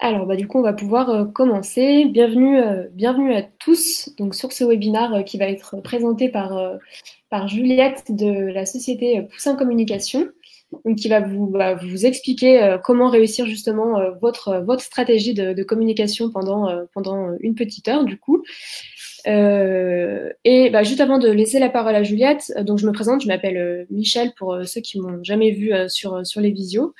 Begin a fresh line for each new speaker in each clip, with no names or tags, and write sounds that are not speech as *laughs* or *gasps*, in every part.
Alors, bah, du coup, on va pouvoir euh, commencer. Bienvenue, euh, bienvenue à tous donc, sur ce webinaire euh, qui va être présenté par, par Juliette de la société Poussin Communication, donc, qui va vous, bah, vous expliquer comment réussir justement votre, votre stratégie de, communication pendant, pendant une petite heure, du coup. Euh, et bah, juste avant de laisser la parole à Juliette, euh, donc je me présente, je m'appelle euh, Michel pour euh, ceux qui m'ont jamais vu sur, sur les visios.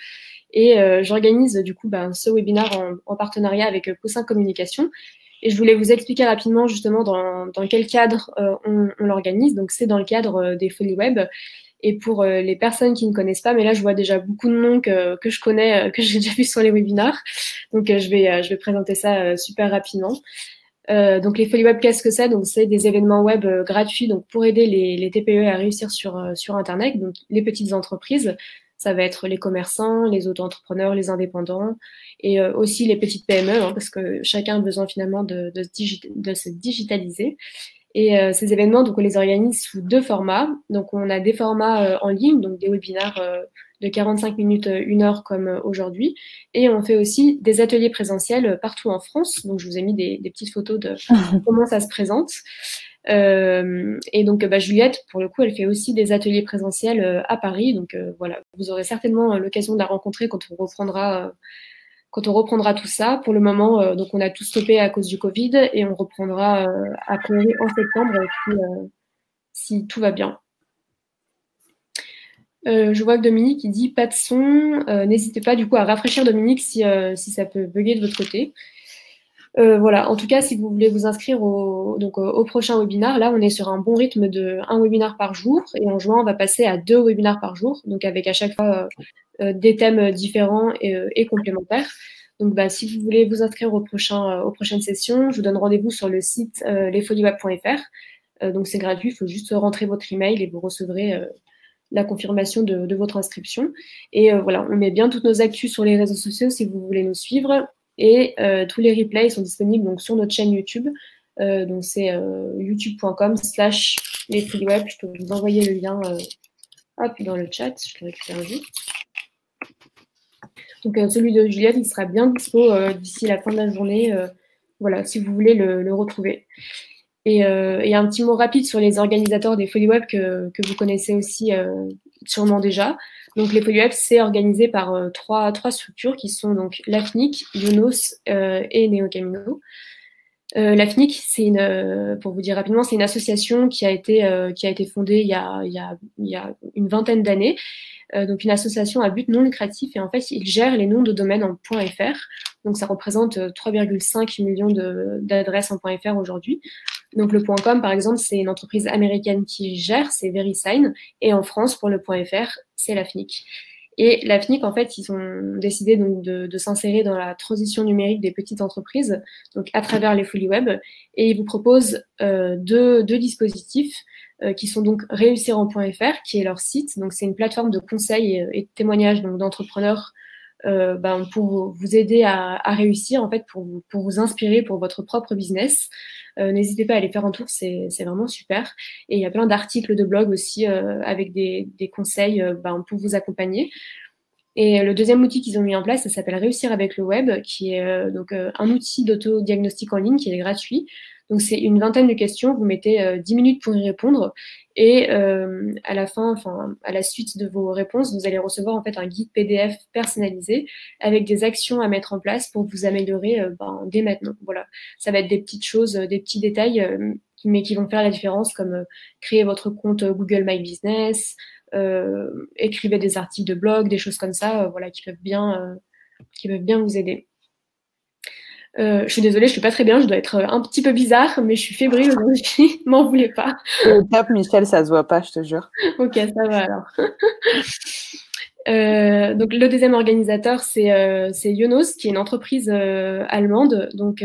Et j'organise du coup bah, ce webinaire en, partenariat avec Poussin Communication. Et je voulais vous expliquer rapidement justement dans, dans quel cadre on, on l'organise. Donc c'est dans le cadre des Folies Web. Et pour les personnes qui ne connaissent pas, mais là je vois déjà beaucoup de noms que, que je connais, que j'ai déjà vu sur les webinars. Donc je, vais, je vais présenter ça super rapidement. Euh, donc les folies web, qu'est-ce que c'est Donc c'est des événements web euh, gratuits donc pour aider les, les TPE à réussir sur, euh, sur Internet, donc les petites entreprises. Ça va être les commerçants, les auto-entrepreneurs, les indépendants et aussi les petites PME hein, parce que chacun a besoin finalement de, de, se, digitaliser. Et ces événements, donc on les organise sous deux formats. Donc on a des formats en ligne, donc des webinaires de 45 minutes, euh, une heure comme euh, aujourd'hui. Et on fait aussi des ateliers présentiels euh, partout en France. Donc je vous ai mis des, petites photos de *laughs* comment ça se présente. et donc bah, Juliette, pour le coup, elle fait aussi des ateliers présentiels à Paris. Donc voilà, vous aurez certainement l'occasion de la rencontrer quand on reprendra. quand on reprendra tout ça, pour le moment, donc on a tout stoppé à cause du Covid et on reprendra à Paris en septembre si tout va bien. Euh, je vois que Dominique il dit pas de son. Euh, n'hésitez pas du coup à rafraîchir Dominique si, euh, ça peut bugger de votre côté. voilà, en tout cas, si vous voulez vous inscrire au, donc, au prochain webinar, là, on est sur un bon rythme de un webinar par jour. Et en juin, on va passer à deux webinars par jour, donc avec à chaque fois des thèmes différents et, complémentaires. Donc, bah, si vous voulez vous inscrire au prochain, aux prochaines sessions, je vous donne rendez-vous sur le site lesfolieweb.fr. donc, c'est gratuit, il faut juste rentrer votre email et vous recevrez la confirmation de, votre inscription. Et euh, voilà, on met bien toutes nos actus sur les réseaux sociaux si vous voulez nous suivre. Et euh, tous les replays sont disponibles donc, sur notre chaîne YouTube. Euh, donc c'est youtube.com slash les web. Je peux vous envoyer le lien dans le chat. Je récupère Donc celui de Juliette, il sera bien dispo d'ici la fin de la journée. voilà, si vous voulez le retrouver. Euh, et, un petit mot rapide sur les organisateurs des Folies Web que, vous connaissez aussi euh, sûrement déjà. Donc les Folies Web, c'est organisé par euh, trois, trois structures qui sont donc l'Afnic, et Camino la L'AFNIC, c'est une, pour vous dire rapidement, c'est une association qui a été, qui a été fondée il y a, une vingtaine d'années. donc une association à but non lucratif et en fait, ils gèrent les noms de domaines en .fr. Donc ça représente 3,5 millions d'adresses en .fr aujourd'hui. Donc le .com, par exemple, c'est une entreprise américaine qui gère, c'est VeriSign. Et en France, pour le .fr, c'est la Et la en fait, ils ont décidé donc de, s'insérer dans la transition numérique des petites entreprises, donc à travers les folies web. Et ils vous proposent euh, deux, dispositifs euh, qui sont donc réussir en .fr, qui est leur site. Donc c'est une plateforme de conseils et, euh, et de témoignages d'entrepreneurs euh, ben, pour vous aider à, réussir, en fait, pour, vous inspirer pour votre propre business. Euh, n'hésitez pas à aller faire un tour, c'est vraiment super. Et il y a plein d'articles de blog aussi euh, avec des, conseils ben, pour vous accompagner. Et le deuxième outil qu'ils ont mis en place, ça s'appelle Réussir avec le web, qui est donc un outil d'autodiagnostic en ligne qui est gratuit. Donc c'est une vingtaine de questions, vous mettez 10 euh, minutes pour y répondre et euh, à la fin, enfin à la suite de vos réponses, vous allez recevoir en fait un guide PDF personnalisé avec des actions à mettre en place pour vous améliorer euh, ben, dès maintenant. Voilà, ça va être des petites choses, des petits détails mais qui vont faire la différence, comme créer votre compte Google My Business, euh, écrivez des articles de blog, des choses comme ça, voilà, qui peuvent bien, qui peuvent bien vous aider. Euh, je suis désolée, je suis pas très bien, je dois être euh, un petit peu bizarre, mais je suis fébrile aujourd'hui, *laughs* m'en voulez pas.
Euh, top, Michel, ça se voit pas, je te jure.
*laughs* ok, ça va alors. *laughs* donc le deuxième organisateur c'est c'est Yonos qui est une entreprise allemande donc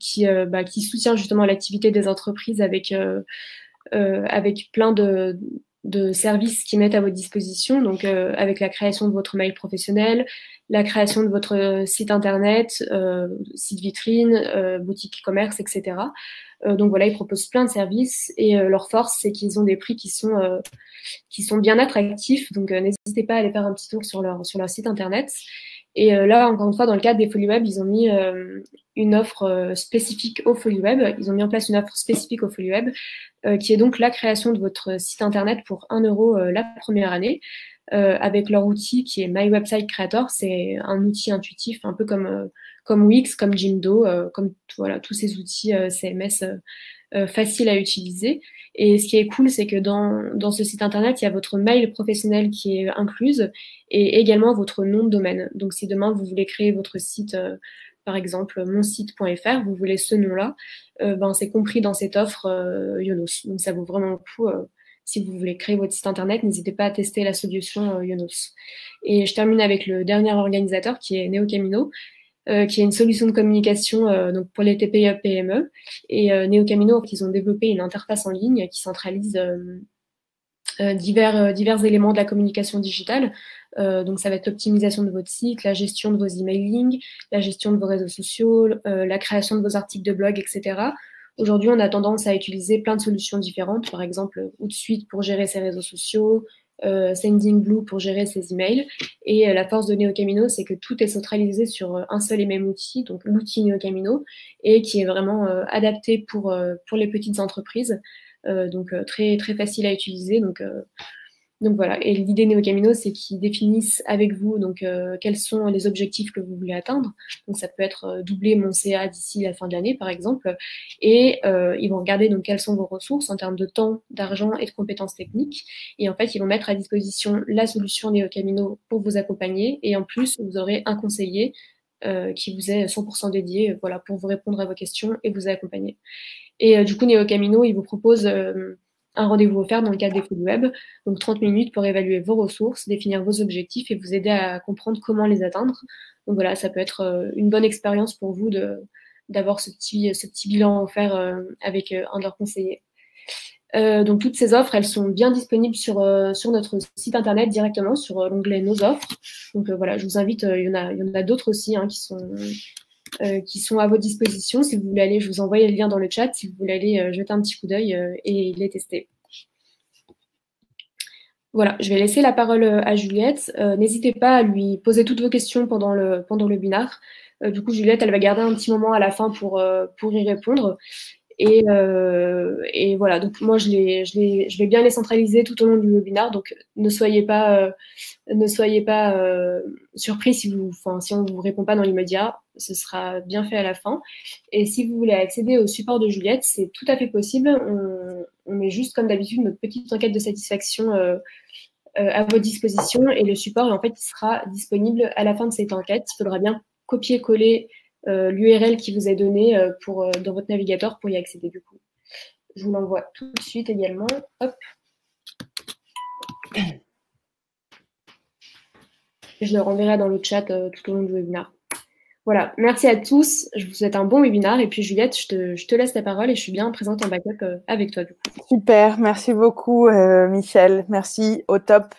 qui, bah, qui soutient justement l'activité des entreprises avec avec plein de, de services qu'ils mettent à votre disposition donc avec la création de votre mail professionnel la création de votre euh, site internet, euh, site vitrine, euh, boutique e-commerce, etc. donc voilà, ils proposent plein de services et leur force, c'est qu'ils ont des prix qui sont, qui sont bien attractifs. Donc n'hésitez pas à aller faire un petit tour sur leur, sur leur site internet. Et là, encore une fois, dans le cadre des Folies Web, ils ont mis une offre spécifique aux Folies Web. Ils ont mis en place une offre spécifique au Folies Web, qui est donc la création de votre site internet pour 1 euro la première année. Euh, avec leur outil qui est My Website Creator. C'est un outil intuitif, un peu comme, euh, comme Wix, comme Jimdo, euh, comme voilà, tous ces outils CMS faciles à utiliser. Et ce qui est cool, c'est que dans, dans, ce site internet, il y a votre mail professionnel qui est incluse et également votre nom de domaine. Donc si demain vous voulez créer votre site, par exemple monsite.fr, vous voulez ce nom-là, ben, c'est compris dans cette offre Yonos. Donc ça vaut vraiment le coup si vous voulez créer votre site internet, n'hésitez pas à tester la solution euh, Yonos. Et je termine avec le dernier organisateur qui est Neo Camino, euh, qui est une solution de communication euh, donc pour les TPE PME. Et Neo Camino, ils ont développé une interface en ligne qui centralise divers, divers éléments de la communication digitale. donc ça va être l'optimisation de votre site, la gestion de vos emailing, la gestion de vos réseaux sociaux, la création de vos articles de blog, etc Aujourd'hui, on a tendance à utiliser plein de solutions différentes, par exemple euh, Outsuite pour gérer ses réseaux sociaux, euh, Sending Blue pour gérer ses emails. Et euh, la force de NeoCamino, c'est que tout est centralisé sur euh, un seul et même outil, donc l'outil NeoCamino, et qui est vraiment adapté pour, pour les petites entreprises. donc très, très facile à utiliser. Donc donc voilà, et l'idée Neo Camino, c'est qu'ils définissent avec vous donc, euh, quels sont les objectifs que vous voulez atteindre. Donc ça peut être euh, doubler mon CA d'ici la fin de l'année, par exemple. Et euh, ils vont regarder donc, quelles sont vos ressources en termes de temps, d'argent et de compétences techniques. Et en fait, ils vont mettre à disposition la solution Neo Camino pour vous accompagner. Et en plus, vous aurez un conseiller qui vous est 100% dédié voilà, pour vous répondre à vos questions et vous accompagner. Et du coup, Neo Camino, il vous proposent un rendez-vous offert dans le cadre des du web, donc 30 minutes pour évaluer vos ressources, définir vos objectifs et vous aider à comprendre comment les atteindre. Donc voilà, ça peut être euh, une bonne expérience pour vous de, d'avoir ce petit, ce petit bilan offert euh, avec euh, un de leurs conseillers. donc toutes ces offres, elles sont bien disponibles sur, sur notre site internet directement, sur l'onglet Nos offres. Donc voilà, je vous invite, il y en a, y en a d'autres aussi hein, qui, sont, euh, qui sont à vos dispositions. Si vous voulez aller, je vous envoie le lien dans le chat, si vous voulez aller euh, jeter un petit coup d'œil euh, et les tester. Voilà, je vais laisser la parole à Juliette. N'hésitez pas à lui poser toutes vos questions pendant le, pendant le du coup, Juliette, elle va garder un petit moment à la fin pour, pour y répondre. Euh, et, voilà, donc moi, je, je, vais bien les centraliser tout au long du webinaire. Donc, ne soyez pas, euh, ne soyez pas euh, surpris si, vous, si on ne vous répond pas dans l'immédiat. Ce sera bien fait à la fin. Et si vous voulez accéder au support de Juliette, c'est tout à fait possible. On, on met juste, comme d'habitude, notre petite enquête de satisfaction à votre disposition et le support, en fait, il sera disponible à la fin de cette enquête. Il faudra bien copier-coller euh, l'URL qui vous est donnée euh, pour, euh, dans votre navigateur pour y accéder du coup. Je vous l'envoie tout de suite également. Je le renverrai dans le chat tout au long du webinaire. Voilà, merci à tous. Je vous souhaite un bon webinaire. Et puis Juliette, je te, laisse la parole et je suis bien présente en backup avec
toi. Super, merci beaucoup Michel. Merci, au top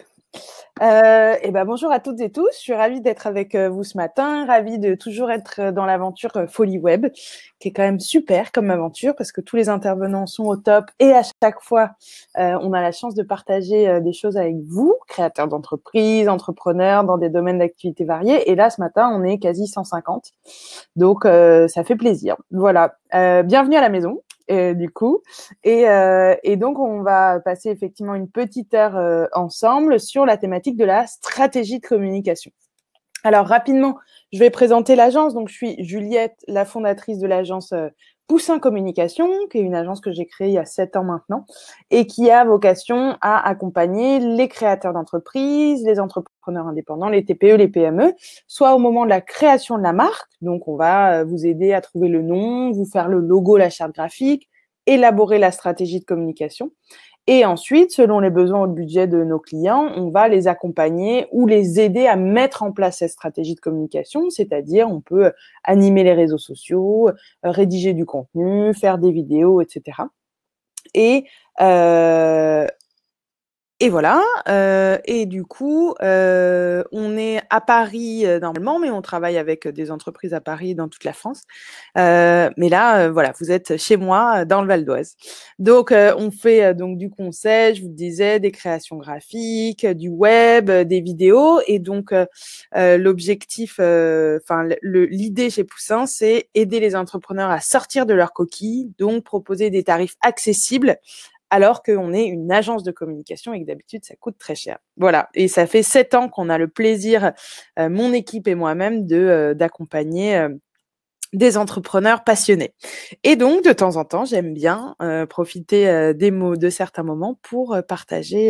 et euh, eh ben bonjour à toutes et tous. Je suis ravie d'être avec euh, vous ce matin, ravie de toujours être euh, dans l'aventure Folie Web, qui est quand même super comme aventure parce que tous les intervenants sont au top et à chaque fois, on a la chance de partager des choses avec vous, créateurs d'entreprises, entrepreneurs dans des domaines d'activité variés. Et là, ce matin, on est quasi 150, donc ça fait plaisir. Voilà. bienvenue à la maison. Euh, du coup. Euh, et, donc, on va passer effectivement une petite heure euh, ensemble sur la thématique de la stratégie de communication. Alors, rapidement, je vais présenter l'agence. Donc, je suis Juliette, la fondatrice de l'agence Poussin Communication, qui est une agence que j'ai créée il y a sept ans maintenant et qui a vocation à accompagner les créateurs d'entreprises, les entrepreneurs indépendants, les TPE, les PME, soit au moment de la création de la marque. Donc, on va euh, vous aider à trouver le nom, vous faire le logo, la charte graphique, élaborer la stratégie de communication et ensuite, selon les besoins ou le budget de nos clients, on va les accompagner ou les aider à mettre en place cette stratégie de communication, c'est-à-dire on peut animer les réseaux sociaux, euh, rédiger du contenu, faire des vidéos, etc. Et euh, et voilà. Euh, et du coup, euh, on est à Paris euh, normalement, mais on travaille avec des entreprises à Paris dans toute la France. mais là, voilà, vous êtes chez moi dans le Val d'Oise. Donc, on fait donc du conseil, je vous le disais, des créations graphiques, du web, des vidéos. Et donc, l'objectif, enfin, l'idée chez Poussin, c'est aider les entrepreneurs à sortir de leur coquille, donc proposer des tarifs accessibles alors qu'on est une agence de communication et que d'habitude, ça coûte très cher. Voilà, et ça fait sept ans qu'on a le plaisir, euh, mon équipe et moi-même, de euh, d'accompagner. Euh, des entrepreneurs passionnés. Et donc, de temps en temps, j'aime bien profiter des mots de certains moments pour partager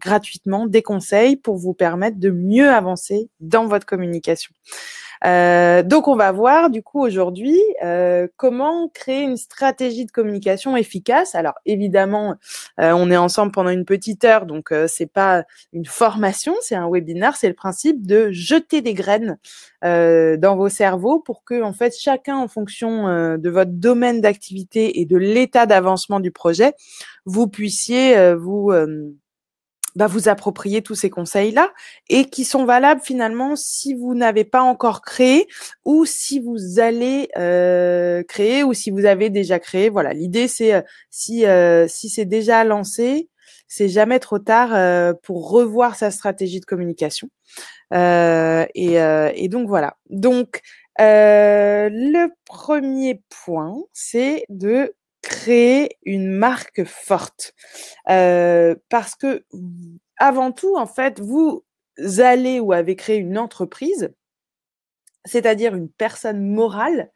gratuitement des conseils pour vous permettre de mieux avancer dans votre communication. Euh, donc, on va voir du coup aujourd'hui euh, comment créer une stratégie de communication efficace. Alors, évidemment, euh, on est ensemble pendant une petite heure, donc c'est pas une formation, c'est un webinaire. C'est le principe de jeter des graines dans vos cerveaux pour que, en fait, chacun, en fonction de votre domaine d'activité et de l'état d'avancement du projet, vous puissiez vous bah, vous approprier tous ces conseils-là et qui sont valables finalement si vous n'avez pas encore créé ou si vous allez euh, créer ou si vous avez déjà créé. Voilà, l'idée c'est euh, si euh, si c'est déjà lancé, c'est jamais trop tard pour revoir sa stratégie de communication. et, donc voilà. Donc le premier point, c'est de créer une marque forte. Euh, parce que, avant tout, en fait, vous allez ou avez créé une entreprise, c'est-à-dire une personne morale,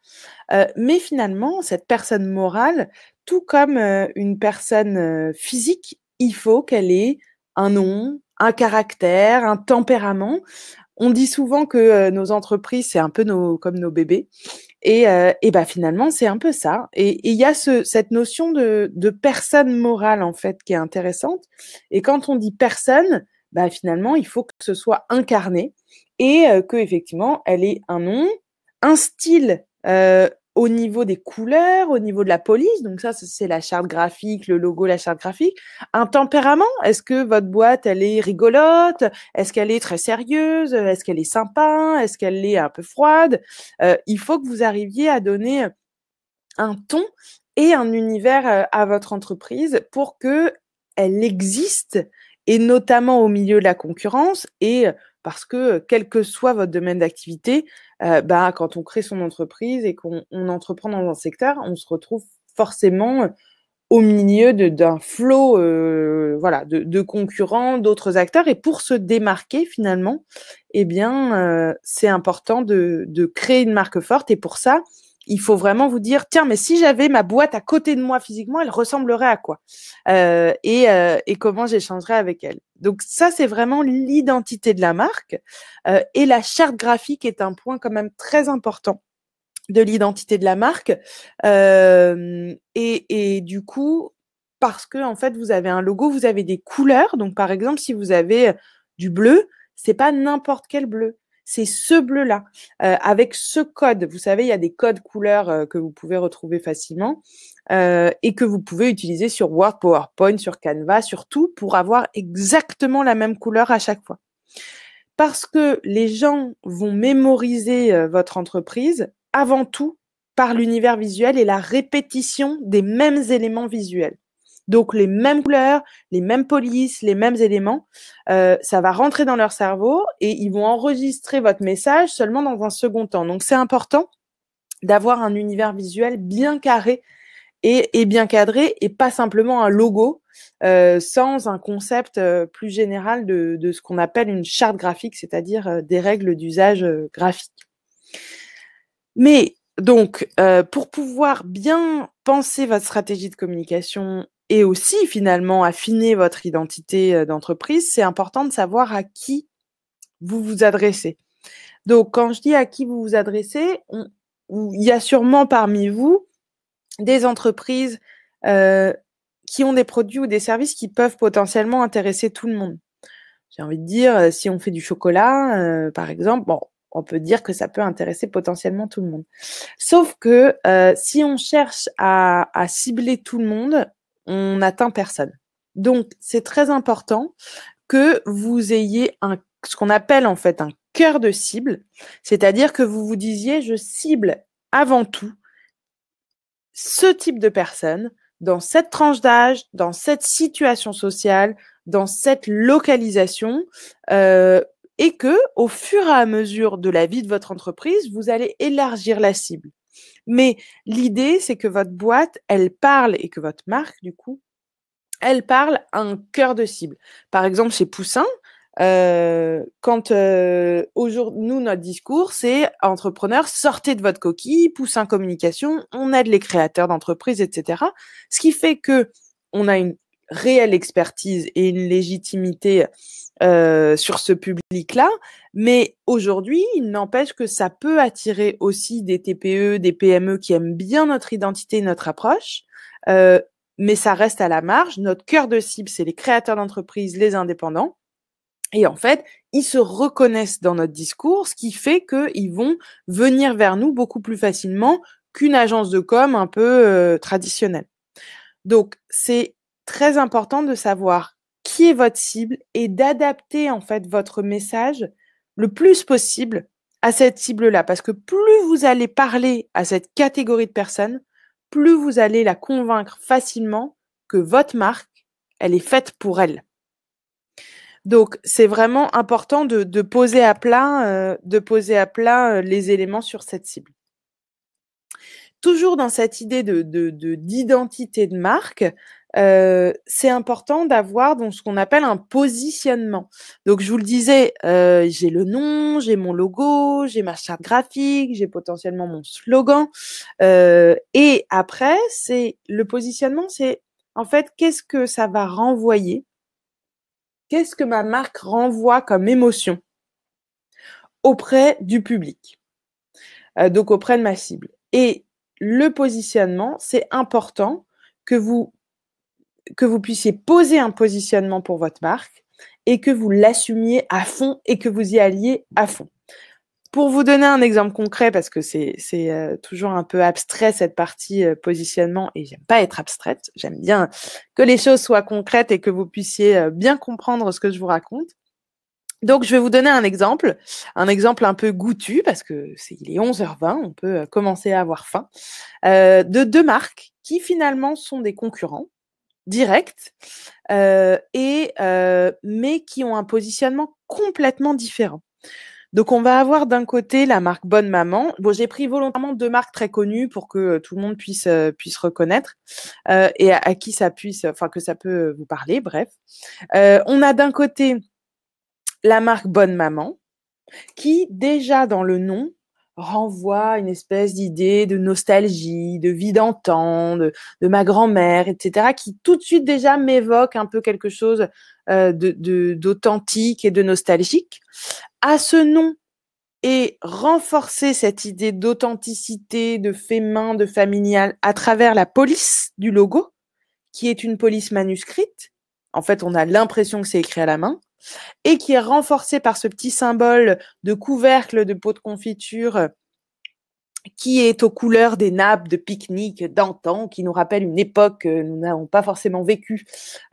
euh, mais finalement, cette personne morale, tout comme euh, une personne physique, il faut qu'elle ait un nom, un caractère, un tempérament. On dit souvent que nos entreprises, c'est un peu nos, comme nos bébés. Et, euh, ben finalement, c'est un peu ça. Et il y a ce, cette notion de, de, personne morale, en fait, qui est intéressante. Et quand on dit personne, bah finalement, il faut que ce soit incarné et euh, que effectivement, elle ait un nom, un style euh, au niveau des couleurs, au niveau de la police, donc ça c'est la charte graphique, le logo, la charte graphique, un tempérament, est-ce que votre boîte elle est rigolote, est-ce qu'elle est très sérieuse, est-ce qu'elle est sympa, est-ce qu'elle est un peu froide, euh, il faut que vous arriviez à donner un ton et un univers euh, à votre entreprise pour que elle existe et notamment au milieu de la concurrence et parce que quel que soit votre domaine d'activité, bah, quand on crée son entreprise et qu'on entreprend dans un secteur, on se retrouve forcément au milieu d'un flot voilà, de, concurrents, d'autres acteurs. Et pour se démarquer finalement, eh bien, c'est important de, de, créer une marque forte. Et pour ça, il faut vraiment vous dire tiens, mais si j'avais ma boîte à côté de moi physiquement, elle ressemblerait à quoi euh, euh, et, comment j'échangerais avec elle. Donc ça, c'est vraiment l'identité de la marque. Euh, et la charte graphique est un point quand même très important de l'identité de la marque. Et, et du coup, parce que en fait, vous avez un logo, vous avez des couleurs. Donc par exemple, si vous avez du bleu, c'est pas n'importe quel bleu c'est ce bleu-là. Euh, avec ce code, vous savez, il y a des codes couleurs euh, que vous pouvez retrouver facilement euh, et que vous pouvez utiliser sur Word, PowerPoint, sur Canva, surtout pour avoir exactement la même couleur à chaque fois. Parce que les gens vont mémoriser votre entreprise avant tout par l'univers visuel et la répétition des mêmes éléments visuels. Donc les mêmes couleurs, les mêmes polices, les mêmes éléments, euh, ça va rentrer dans leur cerveau et ils vont enregistrer votre message seulement dans un second temps. Donc c'est important d'avoir un univers visuel bien carré et, bien cadré et pas simplement un logo euh, sans un concept euh, plus général de, ce qu'on appelle une charte graphique, c'est-à-dire des règles d'usage graphique. Mais donc, pour pouvoir bien penser votre stratégie de communication et aussi finalement affiner votre identité euh, d'entreprise, c'est important de savoir à qui vous vous adressez. Donc quand je dis à qui vous vous adressez, il y a sûrement parmi vous des entreprises euh, qui ont des produits ou des services qui peuvent potentiellement intéresser tout le monde. J'ai envie de dire, euh, si on fait du chocolat, par exemple, bon, on peut dire que ça peut intéresser potentiellement tout le monde. Sauf que si on cherche à, cibler tout le monde, on n'atteint personne. Donc, c'est très important que vous ayez un, ce qu'on appelle en fait un cœur de cible, c'est-à-dire que vous vous disiez, je cible avant tout ce type de personne dans cette tranche d'âge, dans cette situation sociale, dans cette localisation, euh, et que au fur et à mesure de la vie de votre entreprise, vous allez élargir la cible. Mais l'idée, c'est que votre boîte, elle parle et que votre marque, du coup, elle parle à un cœur de cible. Par exemple, chez Poussin, euh, quand euh, aujourd'hui, nous, notre discours, c'est entrepreneurs, sortez de votre coquille, Poussin Communication, on aide les créateurs d'entreprises, etc. Ce qui fait que on a une réelle expertise et une légitimité euh, sur ce public-là. Mais aujourd'hui, il n'empêche que ça peut attirer aussi des TPE, des PME qui aiment bien notre identité, notre approche. Euh, mais ça reste à la marge. Notre cœur de cible, c'est les créateurs d'entreprises, les indépendants. Et en fait, ils se reconnaissent dans notre discours, ce qui fait qu'ils vont venir vers nous beaucoup plus facilement qu'une agence de com un peu euh, traditionnelle. Donc, c'est très important de savoir qui est votre cible et d'adapter en fait votre message le plus possible à cette cible-là. Parce que plus vous allez parler à cette catégorie de personnes, plus vous allez la convaincre facilement que votre marque, elle est faite pour elle. Donc, c'est vraiment important de, poser à plat, de poser à plat euh, euh, les éléments sur cette cible. Toujours dans cette idée d'identité de, d'identité de marque, euh, c'est important d'avoir donc ce qu'on appelle un positionnement. Donc je vous le disais, euh, j'ai le nom, j'ai mon logo, j'ai ma charte graphique, j'ai potentiellement mon slogan. Euh, et après, c'est le positionnement, c'est en fait qu'est-ce que ça va renvoyer, qu'est-ce que ma marque renvoie comme émotion auprès du public, euh, donc auprès de ma cible. Et le positionnement, c'est important que vous que vous puissiez poser un positionnement pour votre marque et que vous l'assumiez à fond et que vous y alliez à fond. Pour vous donner un exemple concret, parce que c'est euh, toujours un peu abstrait cette partie euh, positionnement, et j'aime pas être abstraite, j'aime bien que les choses soient concrètes et que vous puissiez euh, bien comprendre ce que je vous raconte. Donc, je vais vous donner un exemple, un exemple un peu goûtu, parce que c'est il est 11h20, on peut commencer à avoir faim, de deux marques qui finalement sont des concurrents, direct euh, et, euh, mais qui ont un positionnement complètement différent. Donc on va avoir d'un côté la marque Bonne Maman. Bon, j'ai pris volontairement deux marques très connues pour que euh, tout le monde puisse puisse reconnaître et à, qui ça puisse, enfin que ça peut vous parler. Bref, on a d'un côté la marque Bonne Maman qui déjà dans le nom renvoie une espèce d'idée de nostalgie, de vie d'antan, de, ma grand-mère, etc., qui tout de suite déjà m'évoque un peu quelque chose euh, d'authentique et de nostalgique. À ce nom et renforcer cette idée d'authenticité, de fait main, de familial à travers la police du logo, qui est une police manuscrite. En fait, on a l'impression que c'est écrit à la main, et qui est renforcé par ce petit symbole de couvercle de pot de confiture qui est aux couleurs des nappes de pique-nique d'antan, qui nous rappelle une époque que euh, nous n'avons pas forcément vécue,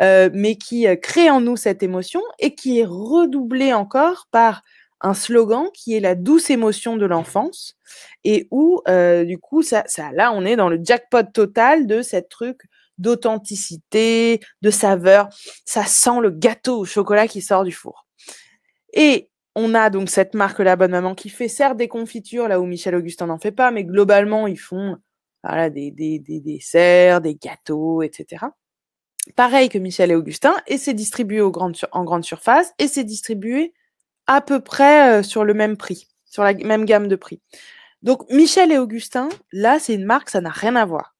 euh, mais qui euh, crée en nous cette émotion et qui est redoublée encore par un slogan qui est la douce émotion de l'enfance et où du coup ça là on est dans le jackpot total de cette truc d'authenticité, de saveur. Ça sent le gâteau au chocolat qui sort du four. Et on a donc cette marque là Bonne Maman qui fait certes des confitures, là où Michel Augustin n'en fait pas, mais globalement, ils font voilà, des, des desserts, des gâteaux, etc. Pareil que Michel et Augustin, et c'est distribué en grande surface, et c'est distribué à peu près euh, sur le même prix, sur la même gamme de prix. Donc Michel et Augustin, là, c'est une marque, ça n'a rien à voir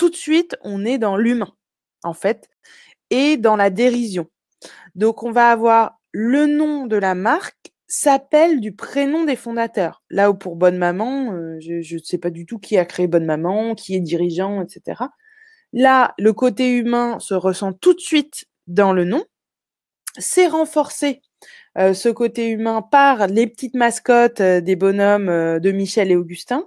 tout de suite, on est dans l'humain, en fait, et dans la dérision. Donc, on va avoir le nom de la marque s'appelle du prénom des fondateurs. Là où pour Bonne Maman, euh, je ne sais pas du tout qui a créé Bonne Maman, qui est dirigeant, etc. Là, le côté humain se ressent tout de suite dans le nom. C'est renforcé euh, ce côté humain par les petites mascottes euh, des bonhommes de Michel et Augustin.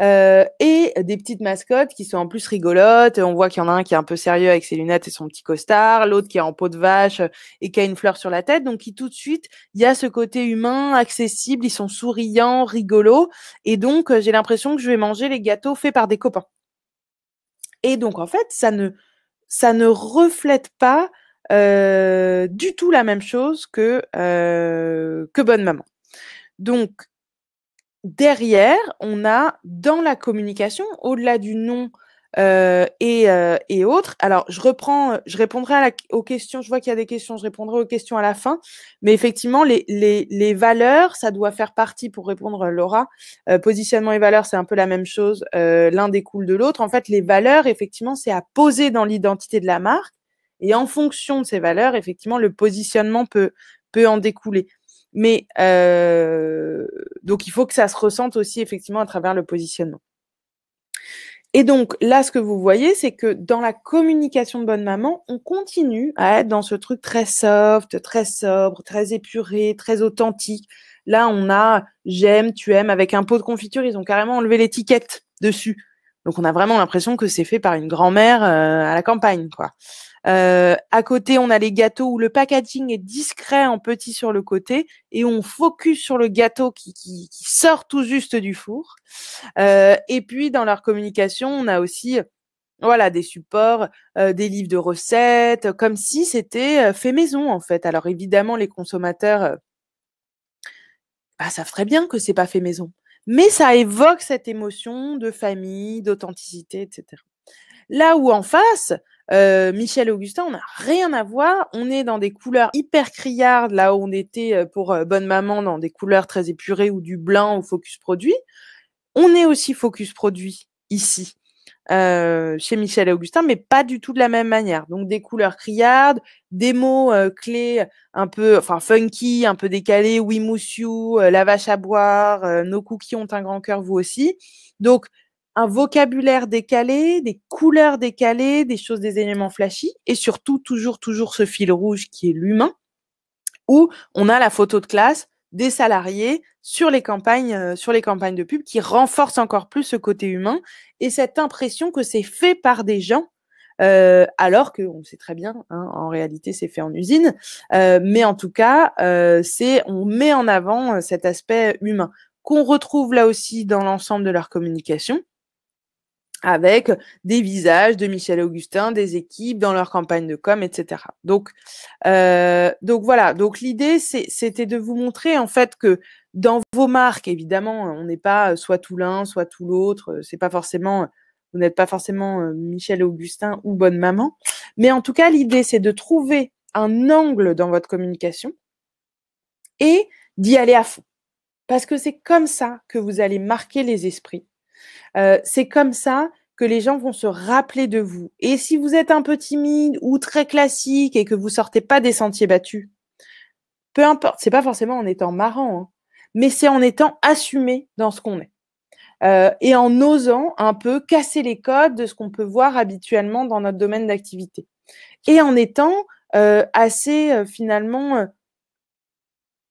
Euh, et des petites mascottes qui sont en plus rigolotes. On voit qu'il y en a un qui est un peu sérieux avec ses lunettes et son petit costard, l'autre qui est en peau de vache et qui a une fleur sur la tête. Donc, tout de suite, il y a ce côté humain, accessible, ils sont souriants, rigolos. Et donc, euh, j'ai l'impression que je vais manger les gâteaux faits par des copains. Et donc, en fait, ça ne, ça ne reflète pas euh, du tout la même chose que, que Bonne Maman. Donc, derrière, on a dans la communication, au-delà du nom euh, euh, et, autres, alors je reprends, je répondrai aux questions, je vois qu'il y a des questions, je répondrai aux questions à la fin, mais effectivement, les, valeurs, ça doit faire partie pour répondre Laura. Euh, positionnement et valeurs, c'est un peu la même chose, l'un découle de l'autre. En fait, les valeurs, effectivement, c'est à poser dans l'identité de la marque. Et en fonction de ces valeurs, effectivement, le positionnement peut, peut en découler. Mais euh, donc il faut que ça se ressente aussi effectivement à travers le positionnement. Et donc là, ce que vous voyez, c'est que dans la communication de bonne maman, on continue à être dans ce truc très soft, très sobre, très épuré, très authentique. Là, on a j'aime, tu aimes avec un pot de confiture. Ils ont carrément enlevé l'étiquette dessus. Donc on a vraiment l'impression que c'est fait par une grand-mère euh, à la campagne, quoi. Euh, à côté, on a les gâteaux où le packaging est discret en petit sur le côté et on focus sur le gâteau qui, sort tout juste du four. Euh, et puis, dans leur communication, on a aussi voilà des supports, euh, des livres de recettes, comme si c'était fait maison en fait. Alors évidemment, les consommateurs bah, savent très bien que c'est pas fait maison, mais ça évoque cette émotion de famille, d'authenticité, etc. Là où en face, euh, Michel et Augustin, on n'a rien à voir. On est dans des couleurs hyper criardes, là où on était euh, pour euh, Bonne Maman, dans des couleurs très épurées ou du blanc au focus produit. On est aussi focus produit ici. chez Michel et Augustin, mais pas du tout de la même manière. Donc des couleurs criardes, des mots clés un peu, enfin funky, un peu décalés, Oui, mousse la vache à boire, nos cookies ont un grand cœur, vous aussi. Donc un vocabulaire décalé, des couleurs décalées, des choses, des éléments flashy, et surtout toujours, toujours ce fil rouge qui est l'humain, où on a la photo de classe des salariés sur les campagnes, euh, sur les campagnes de pub qui renforcent encore plus ce côté humain et cette impression que c'est fait par des gens euh, alors que on sait très bien, hein, en réalité, c'est fait en usine. Euh, mais en tout cas, c'est on met en avant cet aspect humain qu'on retrouve là aussi dans l'ensemble de leur communication avec des visages de Michel Augustin, des équipes dans leur campagne de com, etc. Donc, euh, donc voilà. Donc l'idée, c'était de vous montrer en fait que dans vos marques, évidemment, on n'est pas euh, soit tout l'un, soit tout l'autre. Euh, c'est pas forcément, vous n'êtes pas forcément Michel Augustin ou Bonne Maman. Mais en tout cas, l'idée, c'est de trouver un angle dans votre communication et d'y aller à fond. Parce que c'est comme ça que vous allez marquer les esprits euh, c'est comme ça que les gens vont se rappeler de vous. Et si vous êtes un peu timide ou très classique et que vous sortez pas des sentiers battus, peu importe, c'est pas forcément en étant marrant, hein, mais c'est en étant assumé dans ce qu'on est. Euh, et en osant un peu casser les codes de ce qu'on peut voir habituellement dans notre domaine d'activité. Et en étant euh, assez finalement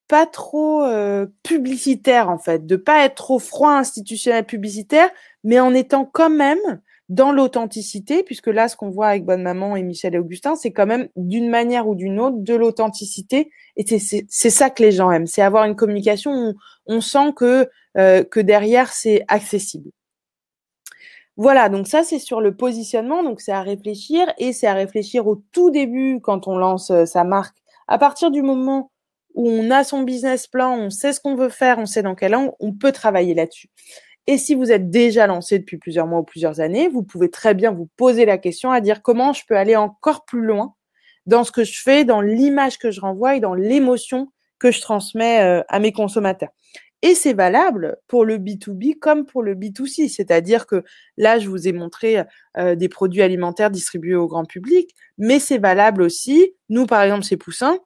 pas trop euh, publicitaire en fait, de pas être trop froid institutionnel publicitaire, mais en étant quand même dans l'authenticité, puisque là, ce qu'on voit avec Bonne Maman et Michel et Augustin, c'est quand même d'une manière ou d'une autre de l'authenticité, et c'est ça que les gens aiment, c'est avoir une communication où on sent que euh, que derrière c'est accessible. Voilà, donc ça c'est sur le positionnement, donc c'est à réfléchir et c'est à réfléchir au tout début quand on lance euh, sa marque. À partir du moment où on a son business plan, on sait ce qu'on veut faire, on sait dans quel angle, on peut travailler là-dessus. Et si vous êtes déjà lancé depuis plusieurs mois ou plusieurs années, vous pouvez très bien vous poser la question à dire comment je peux aller encore plus loin dans ce que je fais, dans l'image que je renvoie et dans l'émotion que je transmets euh, à mes consommateurs. Et c'est valable pour le B2B comme pour le B2C. C'est-à-dire que là, je vous ai montré euh, des produits alimentaires distribués au grand public, mais c'est valable aussi. Nous, par exemple, chez Poussin,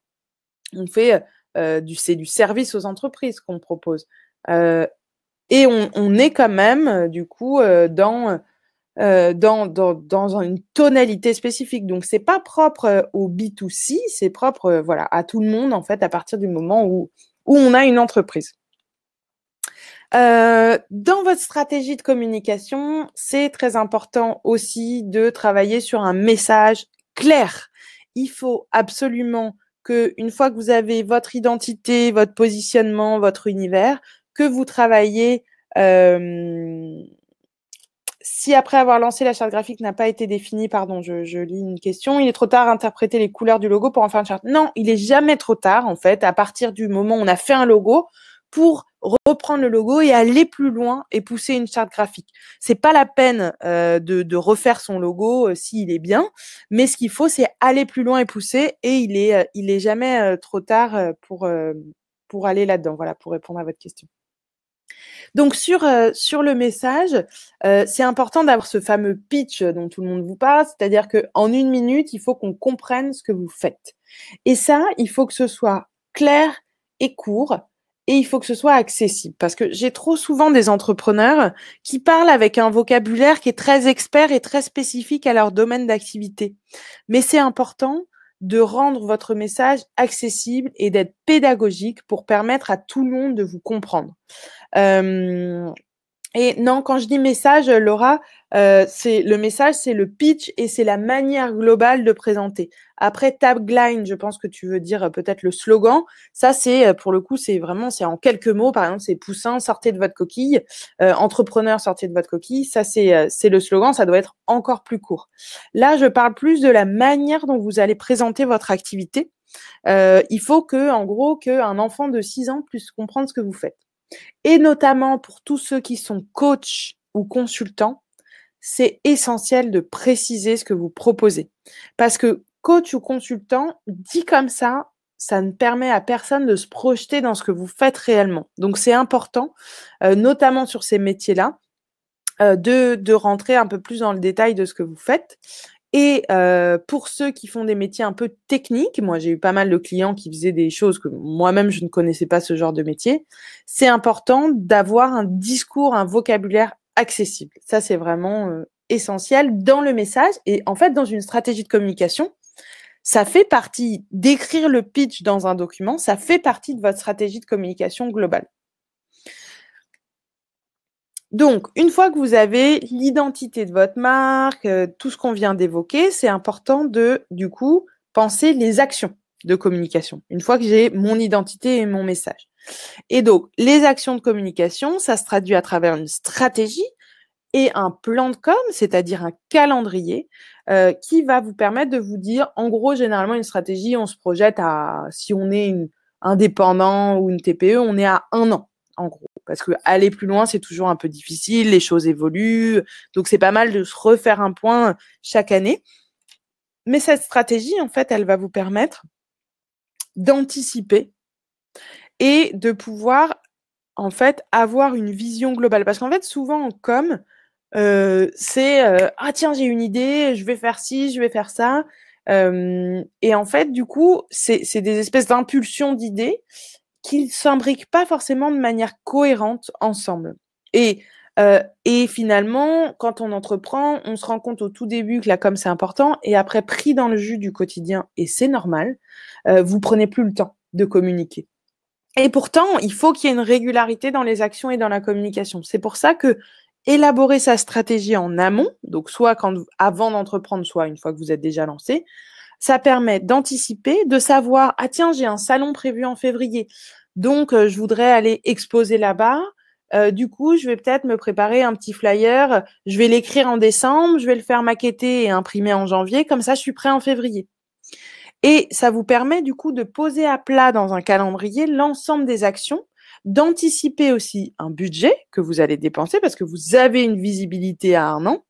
on fait euh, euh, du, c'est du service aux entreprises qu'on propose. Euh, et on, est quand même, euh, du coup, dans dans, dans, dans, une tonalité spécifique. Donc, c'est pas propre au B2C, c'est propre voilà, à tout le monde, en fait, à partir du moment où, où on a une entreprise. dans votre stratégie de communication, c'est très important aussi de travailler sur un message clair. Il faut absolument que une fois que vous avez votre identité, votre positionnement, votre univers, que vous travaillez, euh, si après avoir lancé la charte graphique n'a pas été définie, pardon, je, je, lis une question, il est trop tard à interpréter les couleurs du logo pour en faire une charte. Non, il est jamais trop tard en fait. À partir du moment où on a fait un logo, pour reprendre le logo et aller plus loin et pousser une charte graphique. C'est pas la peine euh, de, refaire son logo euh, s'il est bien, mais ce qu'il faut c'est aller plus loin et pousser et il est euh, il est jamais trop tard pour pour aller là-dedans. Voilà pour répondre à votre question. Donc sur sur le message, c'est important d'avoir ce fameux pitch dont tout le monde vous parle, c'est-à-dire que en une minute, il faut qu'on comprenne ce que vous faites. Et ça, il faut que ce soit clair et court et il faut que ce soit accessible parce que j'ai trop souvent des entrepreneurs qui parlent avec un vocabulaire qui est très expert et très spécifique à leur domaine d'activité. Mais c'est important de rendre votre message accessible et d'être pédagogique pour permettre à tout le monde de vous comprendre. Euh, et non, quand je dis message, euh, Laura, euh, c'est le message, c'est le pitch et c'est la manière globale de présenter. Après tagline, je pense que tu veux dire euh, peut-être le slogan. Ça, c'est pour le coup, c'est vraiment, c'est en quelques mots. Par exemple, c'est Poussin, sortez de votre coquille. entrepreneur, sortez de votre coquille. Ça, c'est c'est le slogan. Ça doit être encore plus court. Là, je parle plus de la manière dont vous allez présenter votre activité. il faut que, en gros, qu'un enfant de 6 ans puisse comprendre ce que vous faites et notamment pour tous ceux qui sont coach ou consultants, c'est essentiel de préciser ce que vous proposez. Parce que coach ou consultant, dit comme ça, ça ne permet à personne de se projeter dans ce que vous faites réellement. Donc c'est important, euh, notamment sur ces métiers-là, euh, de rentrer un peu plus dans le détail de ce que vous faites et pour ceux qui font des métiers un peu techniques, moi j'ai eu pas mal de clients qui faisaient des choses que moi-même je ne connaissais pas ce genre de métier, c'est important d'avoir un discours, un vocabulaire accessible. Ça c'est vraiment essentiel dans le message et en fait dans une stratégie de communication. Ça fait partie d'écrire le pitch dans un document, ça fait partie de votre stratégie de communication globale. Donc, une fois que vous avez l'identité de votre marque, euh, tout ce qu'on vient d'évoquer, c'est important de, du coup, penser les actions de communication. Une fois que j'ai mon identité et mon message. Et donc, les actions de communication, ça se traduit à travers une stratégie et un plan de com, c'est-à-dire un calendrier euh, qui va vous permettre de vous dire, en gros, généralement, une stratégie, on se projette à, si on est une, indépendant ou une TPE, on est à un an, en gros parce que aller plus loin c'est toujours un peu difficile, les choses évoluent, donc c'est pas mal de se refaire un point chaque année. Mais cette stratégie, en fait, elle va vous permettre d'anticiper et de pouvoir, en fait, avoir une vision globale. Parce qu'en fait, souvent comme euh, c'est euh, ah tiens j'ai une idée, je vais faire ci, je vais faire ça. Euh, et en fait, du coup, c'est des espèces d'impulsions d'idées qu'ils ne s'imbriquent pas forcément de manière cohérente ensemble. Et, euh, et finalement, quand on entreprend, on se rend compte au tout début que la com, c'est important, et après, pris dans le jus du quotidien, et c'est normal, euh, vous prenez plus le temps de communiquer. Et pourtant, il faut qu'il y ait une régularité dans les actions et dans la communication. C'est pour ça que élaborer sa stratégie en amont, donc soit quand, avant d'entreprendre, soit une fois que vous êtes déjà lancé, ça permet d'anticiper, de savoir, ah tiens, j'ai un salon prévu en février, donc euh, je voudrais aller exposer là-bas. Euh, du coup, je vais peut-être me préparer un petit flyer, je vais l'écrire en décembre, je vais le faire maqueter et imprimer en janvier, comme ça je suis prêt en février. Et ça vous permet du coup de poser à plat dans un calendrier l'ensemble des actions, d'anticiper aussi un budget que vous allez dépenser parce que vous avez une visibilité à un an.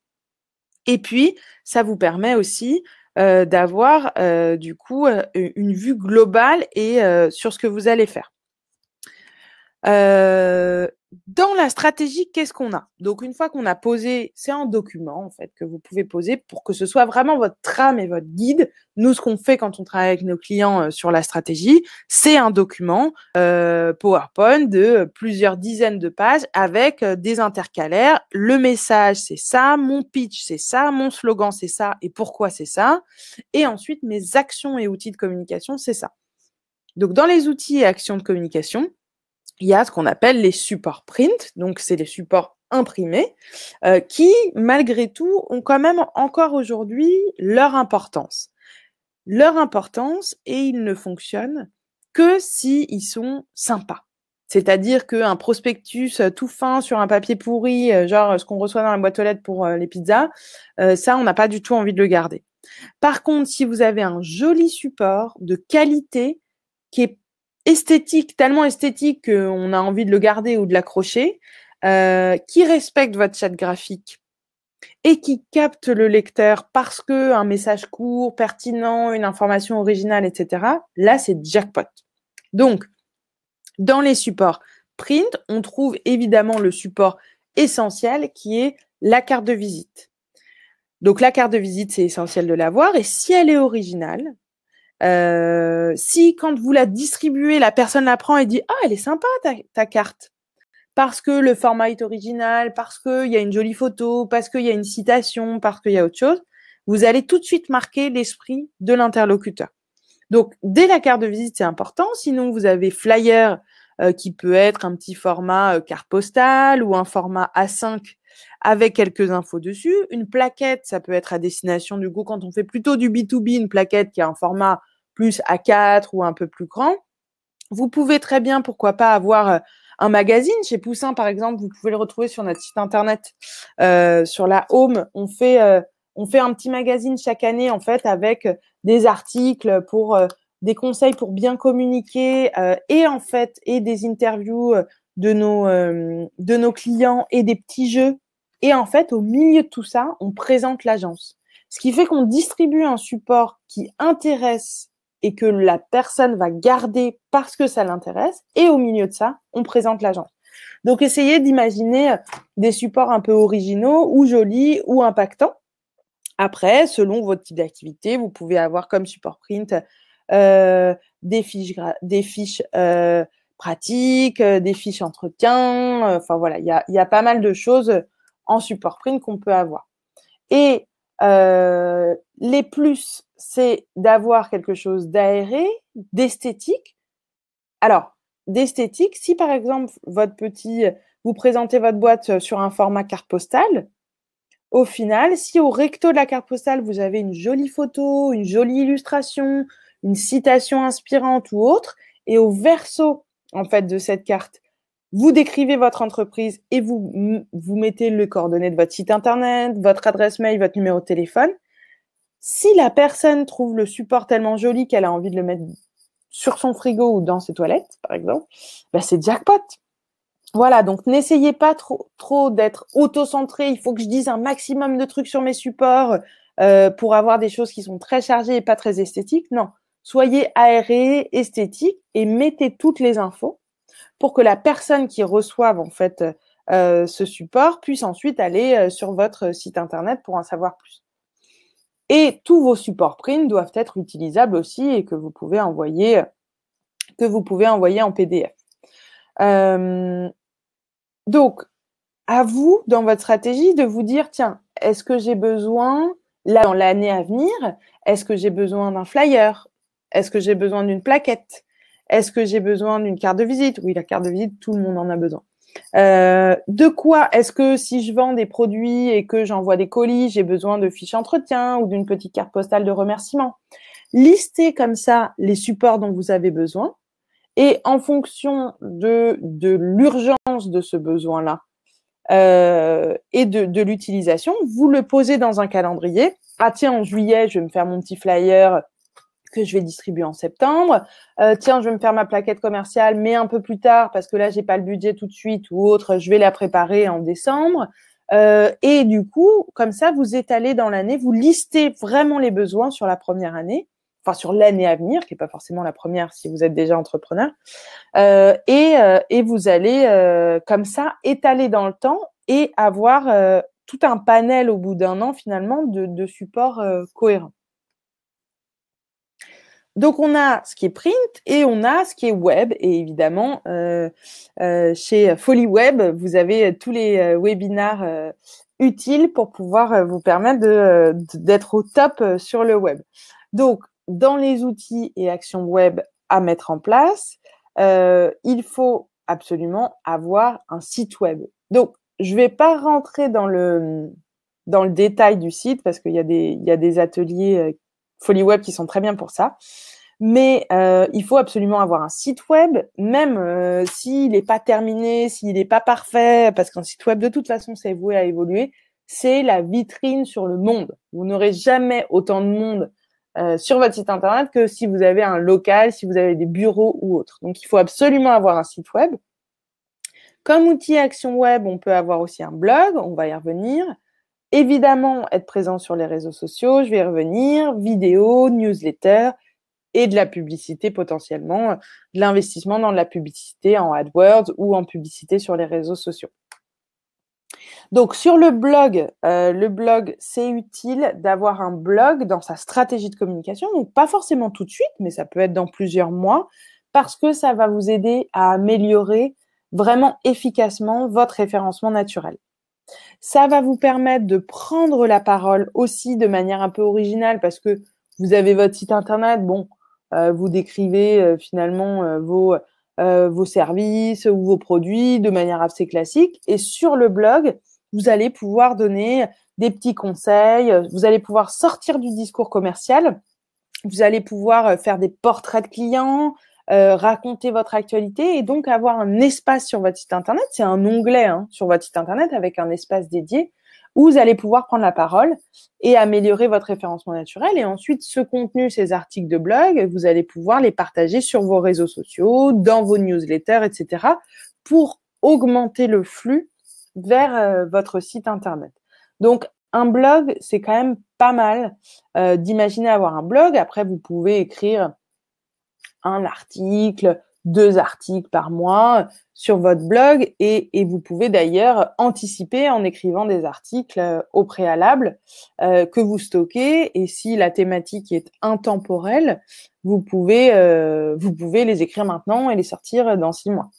Et puis, ça vous permet aussi euh, d'avoir euh, du coup euh, une vue globale et sur ce que vous allez faire. Euh, dans la stratégie, qu'est-ce qu'on a Donc, une fois qu'on a posé, c'est un document en fait que vous pouvez poser pour que ce soit vraiment votre trame et votre guide. Nous, ce qu'on fait quand on travaille avec nos clients euh, sur la stratégie, c'est un document euh, PowerPoint de plusieurs dizaines de pages avec euh, des intercalaires. Le message, c'est ça. Mon pitch, c'est ça. Mon slogan, c'est ça. Et pourquoi c'est ça Et ensuite, mes actions et outils de communication, c'est ça. Donc, dans les outils et actions de communication, il y a ce qu'on appelle les supports print, donc c'est les supports imprimés, euh, qui, malgré tout, ont quand même encore aujourd'hui leur importance. Leur importance, et ils ne fonctionnent que s'ils ils sont sympas. C'est-à-dire qu'un prospectus euh, tout fin sur un papier pourri, euh, genre ce qu'on reçoit dans la boîte aux lettres pour les pizzas, ça, on n'a pas du tout envie de le garder. Par contre, si vous avez un joli support de qualité qui est esthétique, tellement esthétique qu'on a envie de le garder ou de l'accrocher, euh, qui respecte votre chat graphique et qui capte le lecteur parce que un message court, pertinent, une information originale, etc. Là, c'est jackpot. Donc, dans les supports print, on trouve évidemment le support essentiel qui est la carte de visite. Donc la carte de visite, c'est essentiel de l'avoir. Et si elle est originale, euh, si quand vous la distribuez, la personne la prend et dit ah elle est sympa ta, carte, parce que le format est original, parce qu'il y a une jolie photo, parce qu'il y a une citation, parce qu'il y a autre chose, vous allez tout de suite marquer l'esprit de l'interlocuteur. Donc, dès la carte de visite, c'est important. Sinon, vous avez flyer euh, qui peut être un petit format euh, carte postale ou un format A5 avec quelques infos dessus. Une plaquette, ça peut être à destination du goût. quand on fait plutôt du B2B, une plaquette qui a un format plus à 4 ou un peu plus grand. Vous pouvez très bien, pourquoi pas, avoir euh, un magazine. Chez Poussin, par exemple, vous pouvez le retrouver sur notre site internet, euh, sur la Home. On fait, euh, on fait un petit magazine chaque année, en fait, avec des articles pour des conseils pour bien communiquer et, en fait, et des interviews de nos, de nos clients et des petits jeux. Et en fait, au milieu de tout ça, on présente l'agence. Ce qui fait qu'on distribue un support qui intéresse et que la personne va garder parce que ça l'intéresse. Et au milieu de ça, on présente l'agence. Donc, essayez d'imaginer euh, des supports un peu originaux ou jolis ou impactants. Après, selon votre type d'activité, vous pouvez avoir comme support print euh, des fiches, des fiches euh, pratiques, des fiches entretien. Enfin voilà, il y a, y a, pas mal de choses en support print qu'on peut avoir. Et euh, les plus, c'est d'avoir quelque chose d'aéré, d'esthétique. Alors, d'esthétique, si par exemple votre petit, vous présentez votre boîte euh, sur un format carte postale, au final, si au recto de la carte postale, vous avez une jolie photo, une jolie illustration, une citation inspirante ou autre, et au verso, en fait, de cette carte, vous décrivez votre entreprise et vous, vous mettez le coordonnées de votre site internet, votre adresse mail, votre numéro de téléphone. Si la personne trouve le support tellement joli qu'elle a envie de le mettre sur son frigo ou dans ses toilettes, par exemple, ben, c'est jackpot. Voilà, donc n'essayez pas trop, trop d'être auto-centré. Il faut que je dise un maximum de trucs sur mes supports euh, pour avoir des choses qui sont très chargées et pas très esthétiques. Non, soyez aéré, esthétique et mettez toutes les infos pour que la personne qui reçoive en fait euh, euh, ce support puisse ensuite aller euh, sur votre site internet pour en savoir plus. Et tous vos supports print doivent être utilisables aussi et que vous pouvez envoyer, que vous pouvez envoyer en PDF. donc, à vous, dans votre stratégie, de vous dire, tiens, est-ce que j'ai besoin, là, dans l'année à venir, est-ce que j'ai besoin d'un flyer Est-ce que j'ai besoin d'une plaquette est-ce que j'ai besoin d'une carte de visite Oui, la carte de visite, tout le monde en a besoin. Euh, de quoi est-ce que si je vends des produits et que j'envoie des colis, j'ai besoin de fiches entretien ou d'une petite carte postale de remerciement Listez comme ça les supports dont vous avez besoin et en fonction de, de l'urgence de ce besoin-là euh, et de, de l'utilisation, vous le posez dans un calendrier. Ah tiens, en juillet, je vais me faire mon petit flyer que je vais distribuer en septembre. Euh, tiens, je vais me faire ma plaquette commerciale, mais un peu plus tard parce que là, j'ai pas le budget tout de suite ou autre. Je vais la préparer en décembre. Euh, et du coup, comme ça, vous étalez dans l'année, vous listez vraiment les besoins sur la première année, enfin sur l'année à venir, qui n'est pas forcément la première si vous êtes déjà entrepreneur. Euh, et, vous allez comme ça étaler dans le temps et avoir tout un panel au bout d'un an finalement de, de supports cohérents. Donc on a ce qui est print et on a ce qui est web. Et évidemment, euh, euh, chez Folie Web, vous avez tous les euh, webinars utiles pour pouvoir vous permettre d'être au top sur le web. Donc dans les outils et actions web à mettre en place, il faut absolument avoir un site web. Donc je ne vais pas rentrer dans le dans le détail du site parce qu'il y, y, a des ateliers Folie Web qui sont très bien pour ça. Mais euh, il faut absolument avoir un site web, même euh, s'il n'est pas terminé, s'il n'est pas parfait, parce qu'un site web, de toute façon, c'est voué à évoluer. C'est la vitrine sur le monde. Vous n'aurez jamais autant de monde euh, sur votre site internet que si vous avez un local, si vous avez des bureaux ou autre. Donc, il faut absolument avoir un site web. Comme outil action web, on peut avoir aussi un blog, on va y revenir. Évidemment, être présent sur les réseaux sociaux, je vais y revenir, vidéo newsletter et de la publicité potentiellement, euh, de l'investissement dans de la publicité en AdWords ou en publicité sur les réseaux sociaux. Donc sur le blog, euh, le blog, c'est utile d'avoir un blog dans sa stratégie de communication, donc pas forcément tout de suite, mais ça peut être dans plusieurs mois, parce que ça va vous aider à améliorer vraiment efficacement votre référencement naturel. Ça va vous permettre de prendre la parole aussi de manière un peu originale parce que vous avez votre site internet, bon, euh, vous décrivez euh, finalement euh, vos, vos services ou vos produits de manière assez classique. Et sur le blog, vous allez pouvoir donner des petits conseils, vous allez pouvoir sortir du discours commercial, vous allez pouvoir faire des portraits de clients, euh, raconter votre actualité et donc avoir un espace sur votre site internet. C'est un onglet hein, sur votre site internet avec un espace dédié où vous allez pouvoir prendre la parole et améliorer votre référencement naturel. Et ensuite, ce contenu, ces articles de blog, vous allez pouvoir les partager sur vos réseaux sociaux, dans vos newsletters, etc., pour augmenter le flux vers euh, votre site internet. Donc, un blog, c'est quand même pas mal euh, d'imaginer avoir un blog. Après, vous pouvez écrire un article, deux articles par mois sur votre blog et, vous pouvez d'ailleurs anticiper en écrivant des articles euh, au préalable euh, que vous stockez et si la thématique est intemporelle, vous pouvez, euh, vous pouvez les écrire maintenant et les sortir dans six mois.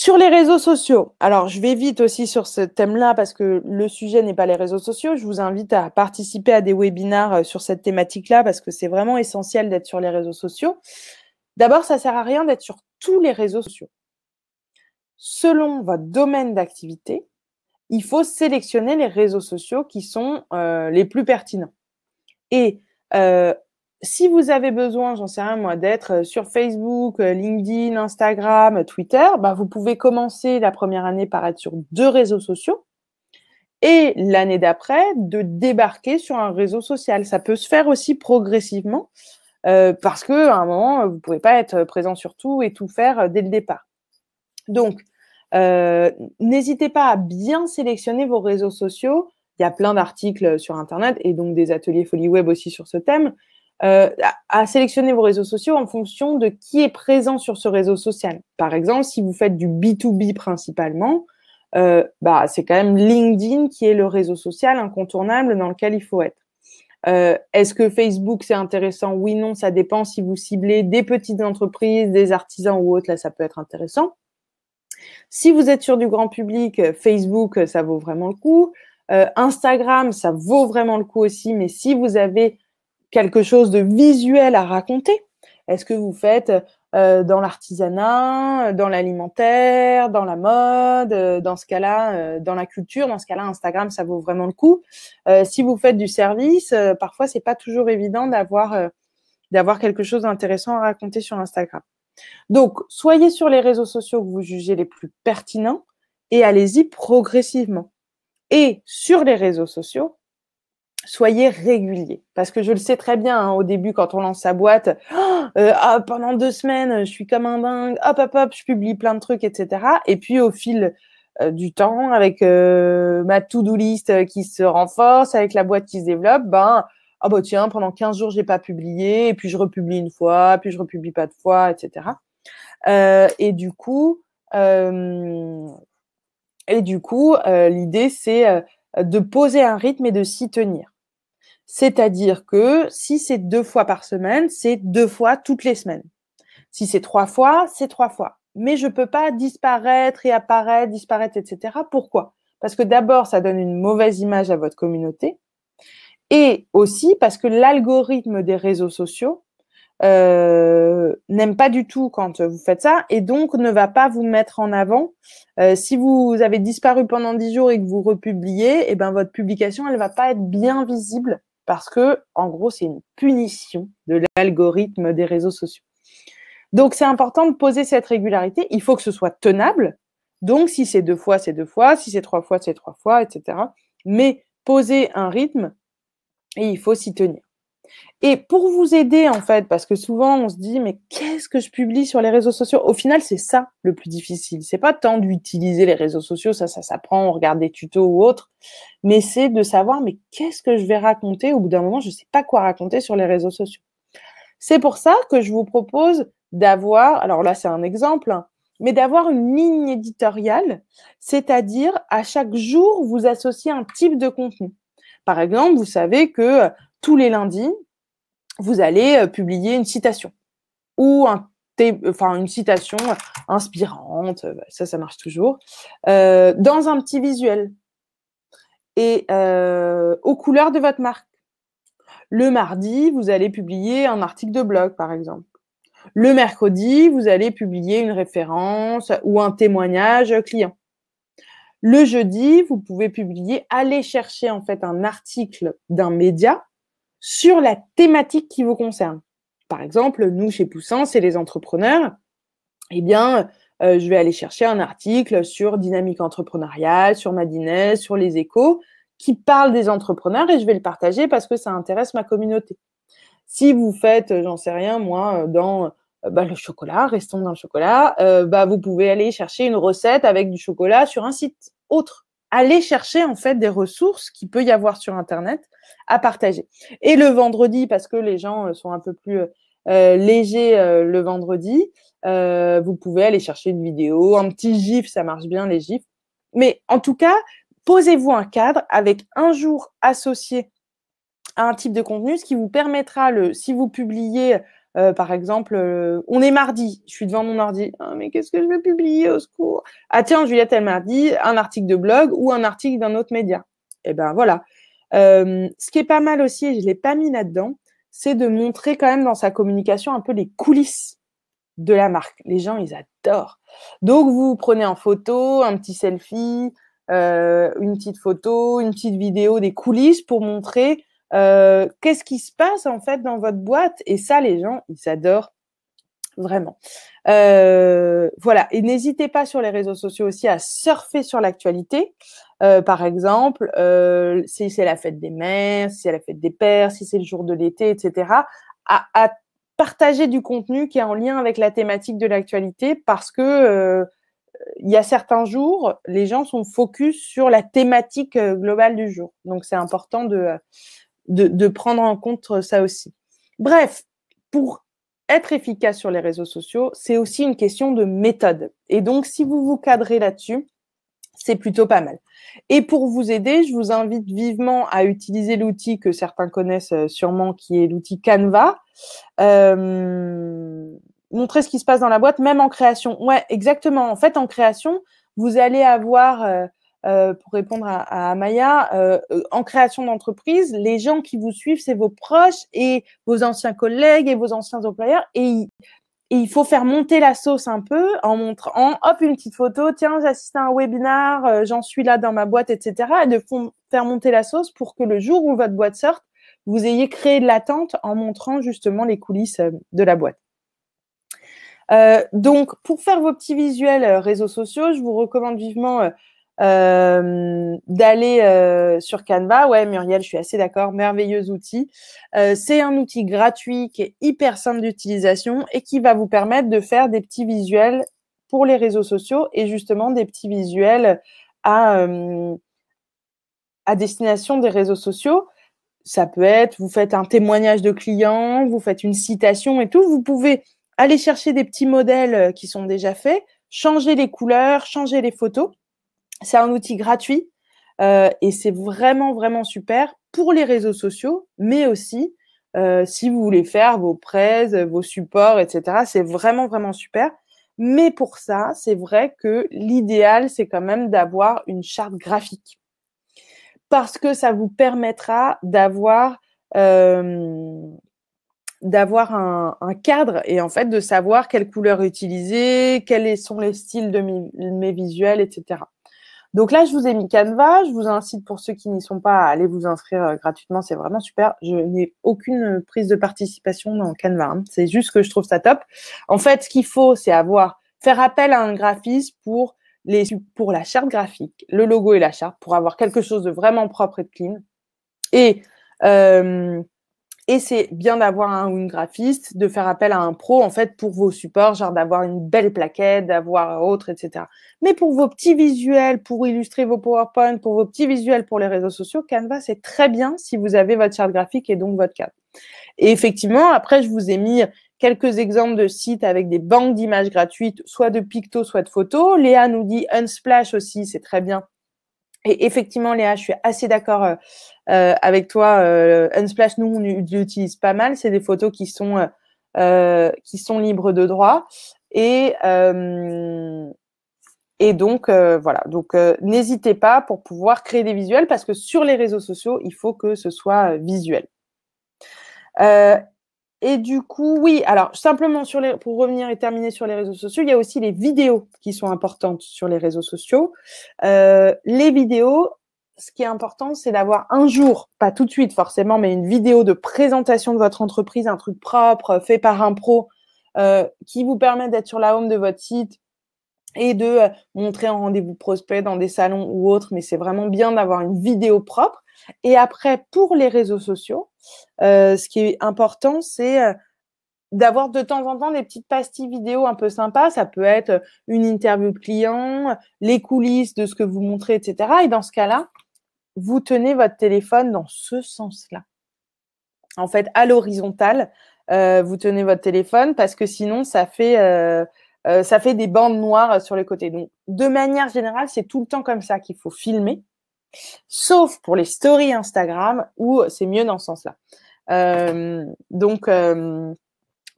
Sur les réseaux sociaux, alors je vais vite aussi sur ce thème-là parce que le sujet n'est pas les réseaux sociaux. Je vous invite à participer à des webinars euh, sur cette thématique-là parce que c'est vraiment essentiel d'être sur les réseaux sociaux. D'abord, ça sert à rien d'être sur tous les réseaux sociaux. Selon votre domaine d'activité, il faut sélectionner les réseaux sociaux qui sont euh, les plus pertinents. Et euh, si vous avez besoin, j'en sais rien moi, d'être euh, sur Facebook, euh, LinkedIn, Instagram, euh, Twitter, bah, vous pouvez commencer la première année par être sur deux réseaux sociaux et l'année d'après de débarquer sur un réseau social. Ça peut se faire aussi progressivement parce qu'à un moment vous ne pouvez pas être présent sur tout et tout faire dès le départ. Donc n'hésitez pas à bien sélectionner vos réseaux sociaux. Il y a plein d'articles sur Internet et donc des ateliers Folie Web aussi sur ce thème euh, à, sélectionner vos réseaux sociaux en fonction de qui est présent sur ce réseau social. Par exemple, si vous faites du B2B principalement, euh, bah, c'est quand même LinkedIn qui est le réseau social incontournable dans lequel il faut être. Euh, Est-ce que Facebook, c'est intéressant Oui, non, ça dépend si vous ciblez des petites entreprises, des artisans ou autres, là, ça peut être intéressant. Si vous êtes sur du grand public, Facebook, ça vaut vraiment le coup. Euh, Instagram, ça vaut vraiment le coup aussi, mais si vous avez quelque chose de visuel à raconter Est-ce que vous faites euh, dans l'artisanat, dans l'alimentaire, dans la mode, euh, dans ce cas-là, euh, dans la culture, dans ce cas-là, Instagram, ça vaut vraiment le coup. si vous faites du service, parfois c'est pas toujours évident d'avoir d'avoir quelque chose d'intéressant à raconter sur Instagram. Donc, soyez sur les réseaux sociaux que vous jugez les plus pertinents et allez-y progressivement. Et sur les réseaux sociaux, soyez régulier. Parce que je le sais très bien, hein, au début, quand on lance sa boîte, *gasps* euh, ah, pendant deux semaines, je suis comme un dingue, hop, hop, hop, je publie plein de trucs, etc. Et puis au fil euh, du temps, avec euh, ma to-do list qui se renforce, avec la boîte qui se développe, ben, ah bah tiens, pendant 15 jours, j'ai pas publié, et puis je republie une fois, puis je republie pas de fois, etc. et du coup, et du coup, l'idée, c'est de poser un rythme et de s'y tenir. C'est-à-dire que si c'est deux fois par semaine, c'est deux fois toutes les semaines. Si c'est trois fois, c'est trois fois. Mais je ne peux pas disparaître et apparaître, disparaître, etc. Pourquoi Parce que d'abord, ça donne une mauvaise image à votre communauté. Et aussi parce que l'algorithme des réseaux sociaux euh, n'aime pas du tout quand vous faites ça et donc ne va pas vous mettre en avant. Euh, si vous avez disparu pendant dix jours et que vous republiez, et eh ben votre publication elle va pas être bien visible parce que, en gros, c'est une punition de l'algorithme des réseaux sociaux. Donc, c'est important de poser cette régularité. Il faut que ce soit tenable. Donc, si c'est deux fois, c'est deux fois. Si c'est trois fois, c'est trois fois, etc. Mais poser un rythme et il faut s'y tenir. Et pour vous aider, en fait, parce que souvent on se dit, mais qu'est-ce que je publie sur les réseaux sociaux Au final, c'est ça le plus difficile. C'est pas tant d'utiliser les réseaux sociaux, ça, ça s'apprend, on regarde des tutos ou autre, mais c'est de savoir, mais qu'est-ce que je vais raconter Au bout d'un moment, je sais pas quoi raconter sur les réseaux sociaux. C'est pour ça que je vous propose d'avoir, alors là, c'est un exemple, hein, mais d'avoir une ligne éditoriale, c'est-à-dire à chaque jour, vous associez un type de contenu. Par exemple, vous savez que tous les lundis, vous allez euh, publier une citation ou un enfin une citation inspirante, euh, ça ça marche toujours, euh, dans un petit visuel et aux couleurs de votre marque. Le mardi, vous allez publier un article de blog, par exemple. Le mercredi, vous allez publier une référence ou un témoignage client. Le jeudi, vous pouvez publier, aller chercher en fait un article d'un média sur la thématique qui vous concerne. Par exemple, nous, chez Poussin, c'est les entrepreneurs. Eh bien, euh, je vais aller chercher un article sur dynamique entrepreneuriale, sur Madinès, sur les échos, qui parle des entrepreneurs et je vais le partager parce que ça intéresse ma communauté. Si vous faites, euh, j'en sais rien, moi, euh, dans bah, le chocolat, restons dans le chocolat, bah, vous pouvez aller chercher une recette avec du chocolat sur un site autre. Allez chercher en fait des ressources qu'il peut y avoir sur Internet à partager. Et le vendredi, parce que les gens euh, sont un peu plus euh, euh, légers le vendredi, vous pouvez aller chercher une vidéo, un petit gif, ça marche bien les gifs. Mais en tout cas, posez-vous un cadre avec un jour associé à un type de contenu, ce qui vous permettra, le, si vous publiez par exemple, on est mardi, je suis devant mon ordi, ah, mais qu'est-ce que je vais publier au secours Ah tiens, Juliette, elle m'a un article de blog ou un article d'un autre média. Et eh ben voilà, euh, ce qui est pas mal aussi, et je ne l'ai pas mis là-dedans, c'est de montrer quand même dans sa communication un peu les coulisses de la marque. Les gens, ils adorent. Donc, vous prenez en photo, un petit selfie, euh, une petite photo, une petite vidéo des coulisses pour montrer euh, qu'est-ce qui se passe en fait dans votre boîte. Et ça, les gens, ils adorent vraiment. voilà. Et n'hésitez pas sur les réseaux sociaux aussi à surfer sur l'actualité. Euh, par exemple, euh, si c'est la fête des mères, si c'est la fête des pères, si c'est le jour de l'été, etc., à, à, partager du contenu qui est en lien avec la thématique de l'actualité parce que euh, il y a certains jours, les gens sont focus sur la thématique euh, globale du jour. Donc, c'est important de, de, de prendre en compte euh, ça aussi. Bref, pour être efficace sur les réseaux sociaux, c'est aussi une question de méthode. Et donc, si vous vous cadrez là-dessus, c'est plutôt pas mal. Et pour vous aider, je vous invite vivement à utiliser l'outil que certains connaissent euh, sûrement, qui est l'outil Canva. Euh, montrer ce qui se passe dans la boîte, même en création. Ouais, exactement. En fait, en création, vous allez avoir, euh, pour répondre à, à Maya, en création d'entreprise, les gens qui vous suivent, c'est vos proches et vos anciens collègues et vos anciens employeurs. Et et il faut faire monter la sauce un peu en montrant, hop, une petite photo, tiens, j'assiste à un webinar, euh, j'en suis là dans ma boîte, etc. Et de faire monter la sauce pour que le jour où votre boîte sorte, vous ayez créé de l'attente en montrant justement les coulisses euh, de la boîte. Euh, donc, pour faire vos petits visuels réseaux sociaux, je vous recommande vivement euh, d'aller euh, sur Canva. Ouais, Muriel, je suis assez d'accord. Merveilleux outil. Euh, c'est un outil gratuit qui est hyper simple d'utilisation et qui va vous permettre de faire des petits visuels pour les réseaux sociaux et justement des petits visuels à, à destination des réseaux sociaux. Ça peut être, vous faites un témoignage de client, vous faites une citation et tout. Vous pouvez aller chercher des petits modèles qui sont déjà faits, changer les couleurs, changer les photos c'est un outil gratuit euh, et c'est vraiment, vraiment super pour les réseaux sociaux, mais aussi euh, si vous voulez faire vos prêts, vos supports, etc. C'est vraiment, vraiment super. Mais pour ça, c'est vrai que l'idéal, c'est quand même d'avoir une charte graphique. Parce que ça vous permettra d'avoir euh, un, cadre et en fait de savoir quelle couleur utiliser, quels sont les styles de mes visuels, etc. Donc là, je vous ai mis Canva. Je vous incite pour ceux qui n'y sont pas à aller vous inscrire euh, gratuitement. C'est vraiment super. Je n'ai aucune euh, prise de participation dans Canva. Hein. C'est juste que je trouve ça top. En fait, ce qu'il faut, c'est avoir faire appel à un graphiste pour les pour la charte graphique, le logo et la charte pour avoir quelque chose de vraiment propre et de clean. Et euh, et c'est bien d'avoir un ou une graphiste, de faire appel à un pro en fait pour vos supports, genre d'avoir une belle plaquette, d'avoir autre, etc. Mais pour vos petits visuels, pour illustrer vos PowerPoint, pour vos petits visuels pour les réseaux sociaux, Canva c'est très bien si vous avez votre charte graphique et donc votre cadre. Et effectivement, après je vous ai mis quelques exemples de sites avec des banques d'images gratuites, soit de pictos, soit de photos. Léa nous dit Unsplash aussi, c'est très bien et effectivement, Léa, je suis assez d'accord euh, euh, avec toi. Euh, Unsplash, nous, on l'utilise pas mal. C'est des photos qui sont, euh, qui sont libres de droit. Et, et donc, voilà. Donc, n'hésitez pas pour pouvoir créer des visuels parce que sur les réseaux sociaux, il faut que ce soit visuel. Et du coup, oui, alors simplement sur les, pour revenir et terminer sur les réseaux sociaux, il y a aussi les vidéos qui sont importantes sur les réseaux sociaux. Euh, les vidéos, ce qui est important, c'est d'avoir un jour, pas tout de suite forcément, mais une vidéo de présentation de votre entreprise, un truc propre, fait par un pro, euh, qui vous permet d'être sur la home de votre site, et de euh, montrer en rendez-vous prospect dans des salons ou autres, mais c'est vraiment bien d'avoir une vidéo propre. Et après, pour les réseaux sociaux, euh, ce qui est important, c'est euh, d'avoir de temps en temps des petites pastilles vidéo un peu sympas. Ça peut être une interview client, les coulisses de ce que vous montrez, etc. Et dans ce cas-là, vous tenez votre téléphone dans ce sens-là. En fait, à l'horizontale, vous tenez votre téléphone parce que sinon, ça fait... Euh, ça fait des bandes noires euh, sur les côtés. Donc, de manière générale, c'est tout le temps comme ça qu'il faut filmer, sauf pour les stories Instagram où c'est mieux dans ce sens-là. Euh, donc,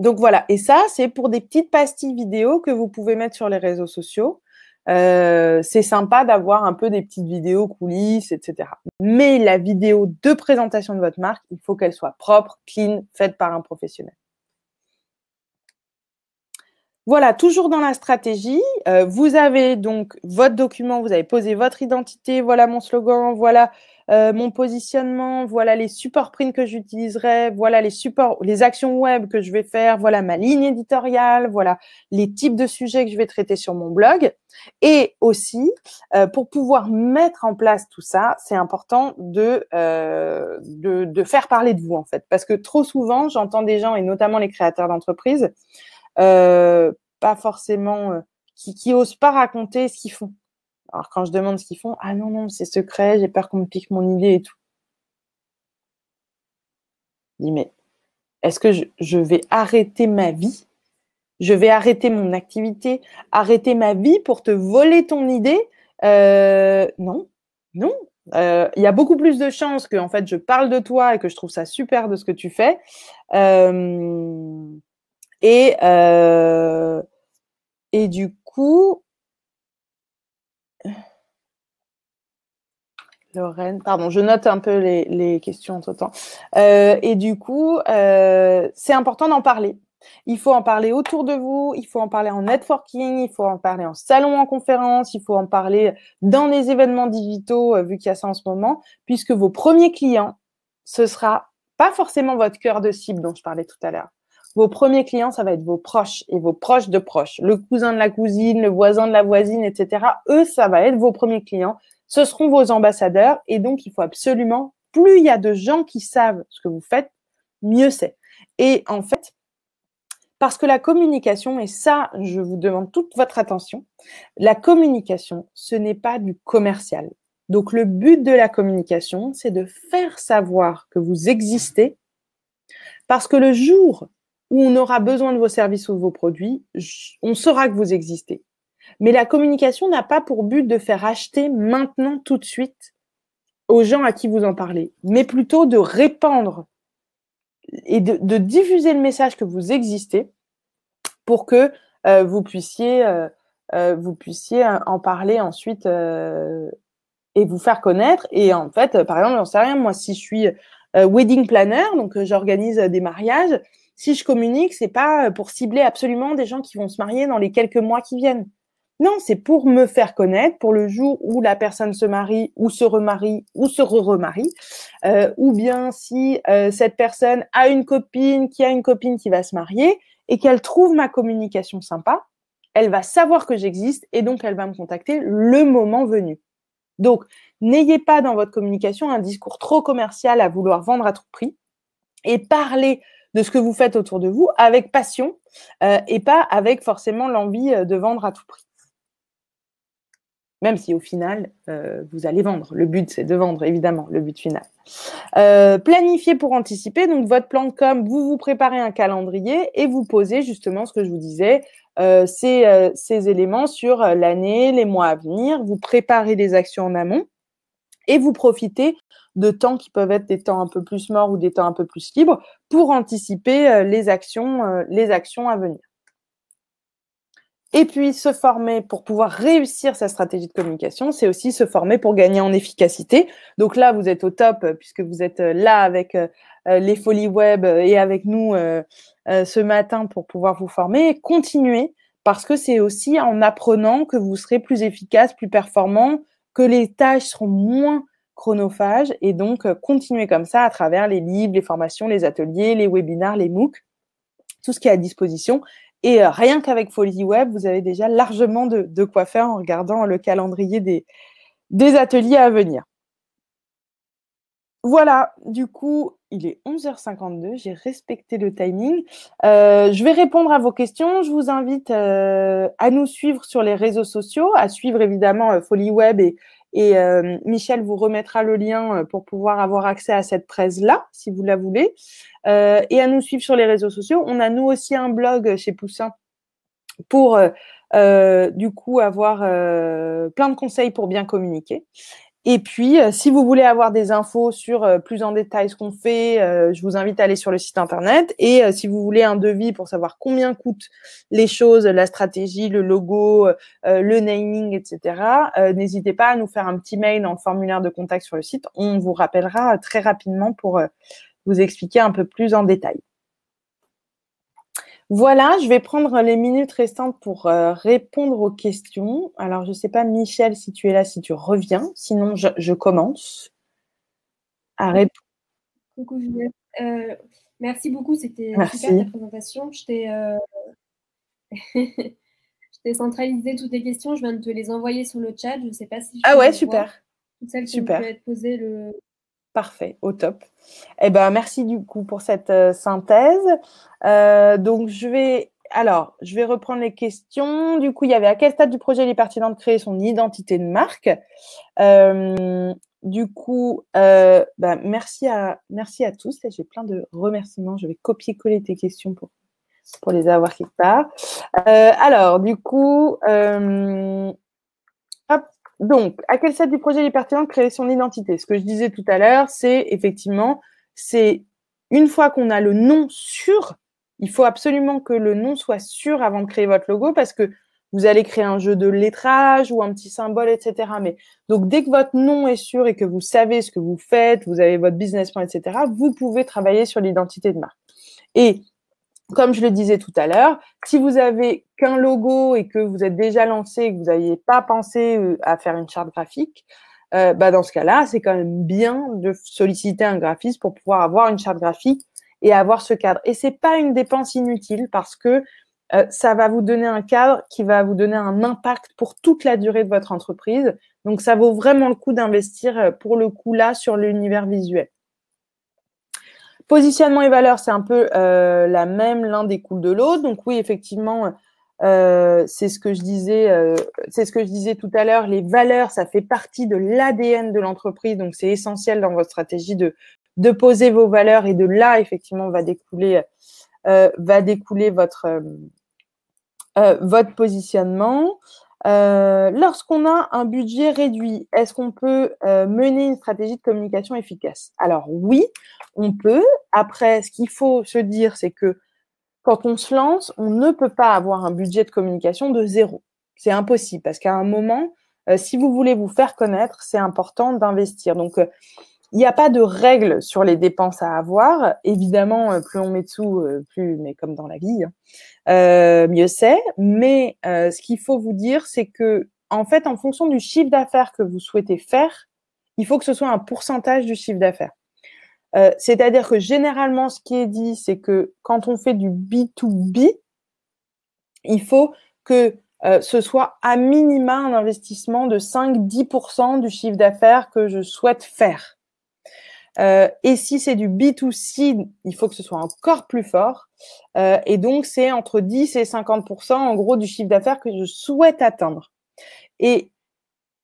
donc voilà. Et ça, c'est pour des petites pastilles vidéo que vous pouvez mettre sur les réseaux sociaux. c'est sympa d'avoir un peu des petites vidéos coulisses, etc. Mais la vidéo de présentation de votre marque, il faut qu'elle soit propre, clean, faite par un professionnel. Voilà, toujours dans la stratégie, euh, vous avez donc votre document, vous avez posé votre identité, voilà mon slogan, voilà euh, mon positionnement, voilà les supports print que j'utiliserai, voilà les supports, les actions web que je vais faire, voilà ma ligne éditoriale, voilà les types de sujets que je vais traiter sur mon blog. Et aussi, euh, pour pouvoir mettre en place tout ça, c'est important de, de, de faire parler de vous en fait, parce que trop souvent, j'entends des gens et notamment les créateurs d'entreprises euh, pas forcément, euh, qui, qui pas raconter ce qu'ils font. Alors quand je demande ce qu'ils font, ah non, non, c'est secret, j'ai peur qu'on me pique mon idée et tout. Je dis, mais est-ce que je, vais arrêter ma vie Je vais arrêter mon activité, arrêter ma vie pour te voler ton idée euh, Non, non. Il y a beaucoup plus de chances que en fait je parle de toi et que je trouve ça super de ce que tu fais. Euh, et, euh, et du coup, Lorraine, pardon, je note un peu les, questions entre temps. Euh, et du coup, euh, c'est important d'en parler. Il faut en parler autour de vous, il faut en parler en networking, il faut en parler en salon, en conférence, il faut en parler dans les événements digitaux, vu qu'il y a ça en ce moment, puisque vos premiers clients, ce sera pas forcément votre cœur de cible dont je parlais tout à l'heure. Vos premiers clients, ça va être vos proches et vos proches de proches. Le cousin de la cousine, le voisin de la voisine, etc. Eux, ça va être vos premiers clients. Ce seront vos ambassadeurs. Et donc, il faut absolument, plus il y a de gens qui savent ce que vous faites, mieux c'est. Et en fait, parce que la communication, et ça, je vous demande toute votre attention, la communication, ce n'est pas du commercial. Donc le but de la communication, c'est de faire savoir que vous existez, parce que le jour où on aura besoin de vos services ou de vos produits, on saura que vous existez. Mais la communication n'a pas pour but de faire acheter maintenant tout de suite aux gens à qui vous en parlez, mais plutôt de répandre et de, diffuser le message que vous existez pour que euh, vous puissiez euh, euh, vous puissiez en parler ensuite et vous faire connaître. Et en fait, par exemple, j'en sais rien, moi, si je suis wedding planner, donc j'organise des mariages, si je communique, c'est pas euh, pour cibler absolument des gens qui vont se marier dans les quelques mois qui viennent. Non, c'est pour me faire connaître pour le jour où la personne se marie ou se remarie ou se re-remarie, euh, ou bien si euh, cette personne a une copine qui a une copine qui va se marier et qu'elle trouve ma communication sympa, elle va savoir que j'existe et donc elle va me contacter le moment venu. Donc, n'ayez pas dans votre communication un discours trop commercial à vouloir vendre à tout prix et parlez de ce que vous faites autour de vous avec passion euh, et pas avec forcément l'envie euh, de vendre à tout prix. Même si au final, euh, vous allez vendre. Le but, c'est de vendre, évidemment, le but final. Euh, planifier pour anticiper. Donc, votre plan de com, vous vous préparez un calendrier et vous posez justement ce que je vous disais, ces, ces éléments sur l'année, les mois à venir. Vous préparez les actions en amont et vous profitez de temps qui peuvent être des temps un peu plus morts ou des temps un peu plus libres pour anticiper euh, les actions, euh, les actions à venir. Et puis se former pour pouvoir réussir sa stratégie de communication, c'est aussi se former pour gagner en efficacité. Donc là, vous êtes au top euh, puisque vous êtes là avec les folies web et avec nous ce matin pour pouvoir vous former. Continuez parce que c'est aussi en apprenant que vous serez plus efficace, plus performant, que les tâches seront moins chronophages et donc euh, continuer comme ça à travers les livres, les formations, les ateliers, les webinars, les MOOC, tout ce qui est à disposition. Et euh, rien qu'avec Folie Web, vous avez déjà largement de, quoi faire en regardant le calendrier des ateliers à venir. Voilà, du coup, il est 11h52, j'ai respecté le timing. Euh, je vais répondre à vos questions. Je vous invite euh, à nous suivre sur les réseaux sociaux, à suivre évidemment euh, Folie Web et, Michel vous remettra le lien pour pouvoir avoir accès à cette presse-là, si vous la voulez, et à nous suivre sur les réseaux sociaux. On a nous aussi un blog chez Poussin pour... du coup avoir plein de conseils pour bien communiquer. Et puis, euh, si vous voulez avoir des infos sur euh, plus en détail ce qu'on fait, euh, je vous invite à aller sur le site internet. Et si vous voulez un devis pour savoir combien coûtent les choses, la stratégie, le logo, le naming, etc., n'hésitez pas à nous faire un petit mail dans le formulaire de contact sur le site. On vous rappellera très rapidement pour vous expliquer un peu plus en détail. Voilà, je vais prendre les minutes restantes pour euh, répondre aux questions. Alors, je ne sais pas, Michel, si tu es là, si tu reviens. Sinon, je, commence à répondre.
Coucou, Juliette. Euh, merci beaucoup, c'était super ta présentation. Je t'ai euh, *laughs* centralisé toutes les questions. Je viens de te les envoyer sur le chat. Je ne sais pas si. ah ouais, super. Toutes celles qui le,
Parfait, au top. Eh ben, merci du coup pour cette euh, synthèse. Euh, donc, je vais, alors, je vais reprendre les questions. Du coup, il y avait à quel stade du projet il est pertinent de créer son identité de marque euh, Du coup, ben, merci, à, merci à tous. J'ai plein de remerciements. Je vais copier-coller tes questions pour, pour les avoir quelque part. alors, du coup, donc, à quel stade du projet il est pertinent de créer son identité Ce que je disais tout à l'heure, c'est effectivement, c'est une fois qu'on a le nom sûr, il faut absolument que le nom soit sûr avant de créer votre logo parce que vous allez créer un jeu de lettrage ou un petit symbole, etc. Mais donc dès que votre nom est sûr et que vous savez ce que vous faites, vous avez votre business plan, etc. Vous pouvez travailler sur l'identité de marque. Et comme je le disais tout à l'heure, si vous avez qu'un logo et que vous êtes déjà lancé et que vous n'aviez pas pensé euh, à faire une charte graphique, euh, bah dans ce cas-là, c'est quand même bien de solliciter un graphiste pour pouvoir avoir une charte graphique et avoir ce cadre. Et c'est pas une dépense inutile parce que euh, ça va vous donner un cadre qui va vous donner un impact pour toute la durée de votre entreprise. Donc ça vaut vraiment le coup d'investir pour le coup là sur l'univers visuel. Positionnement et valeur, c'est un peu euh, la même, l'un découle de l'autre. Donc oui, effectivement, euh, c'est ce que je disais, euh, c'est ce que je disais tout à l'heure. Les valeurs, ça fait partie de l'ADN de l'entreprise, donc c'est essentiel dans votre stratégie de de poser vos valeurs et de là effectivement va découler va découler votre votre positionnement. Euh, lorsqu'on a un budget réduit, est-ce qu'on peut euh, mener une stratégie de communication efficace Alors oui, on peut. Après, ce qu'il faut se dire, c'est que quand on se lance, on ne peut pas avoir un budget de communication de zéro. C'est impossible parce qu'à un moment, euh, si vous voulez vous faire connaître, c'est important d'investir. Donc, il n'y a pas de règle sur les dépenses à avoir. Évidemment, euh, plus on met de sous, euh, plus, mais comme dans la vie, hein, euh, mieux c'est. Mais ce qu'il faut vous dire, c'est que, en fait, en fonction du chiffre d'affaires que vous souhaitez faire, il faut que ce soit un pourcentage du chiffre d'affaires. c'est-à-dire que généralement, ce qui est dit, c'est que quand on fait du B2B, il faut que ce soit à minima un investissement de 5-10% du chiffre d'affaires que je souhaite faire. Euh, et si c'est du B2C, il faut que ce soit encore plus fort. Euh, et donc, c'est entre 10 et 50 en gros du chiffre d'affaires que je souhaite atteindre. Et,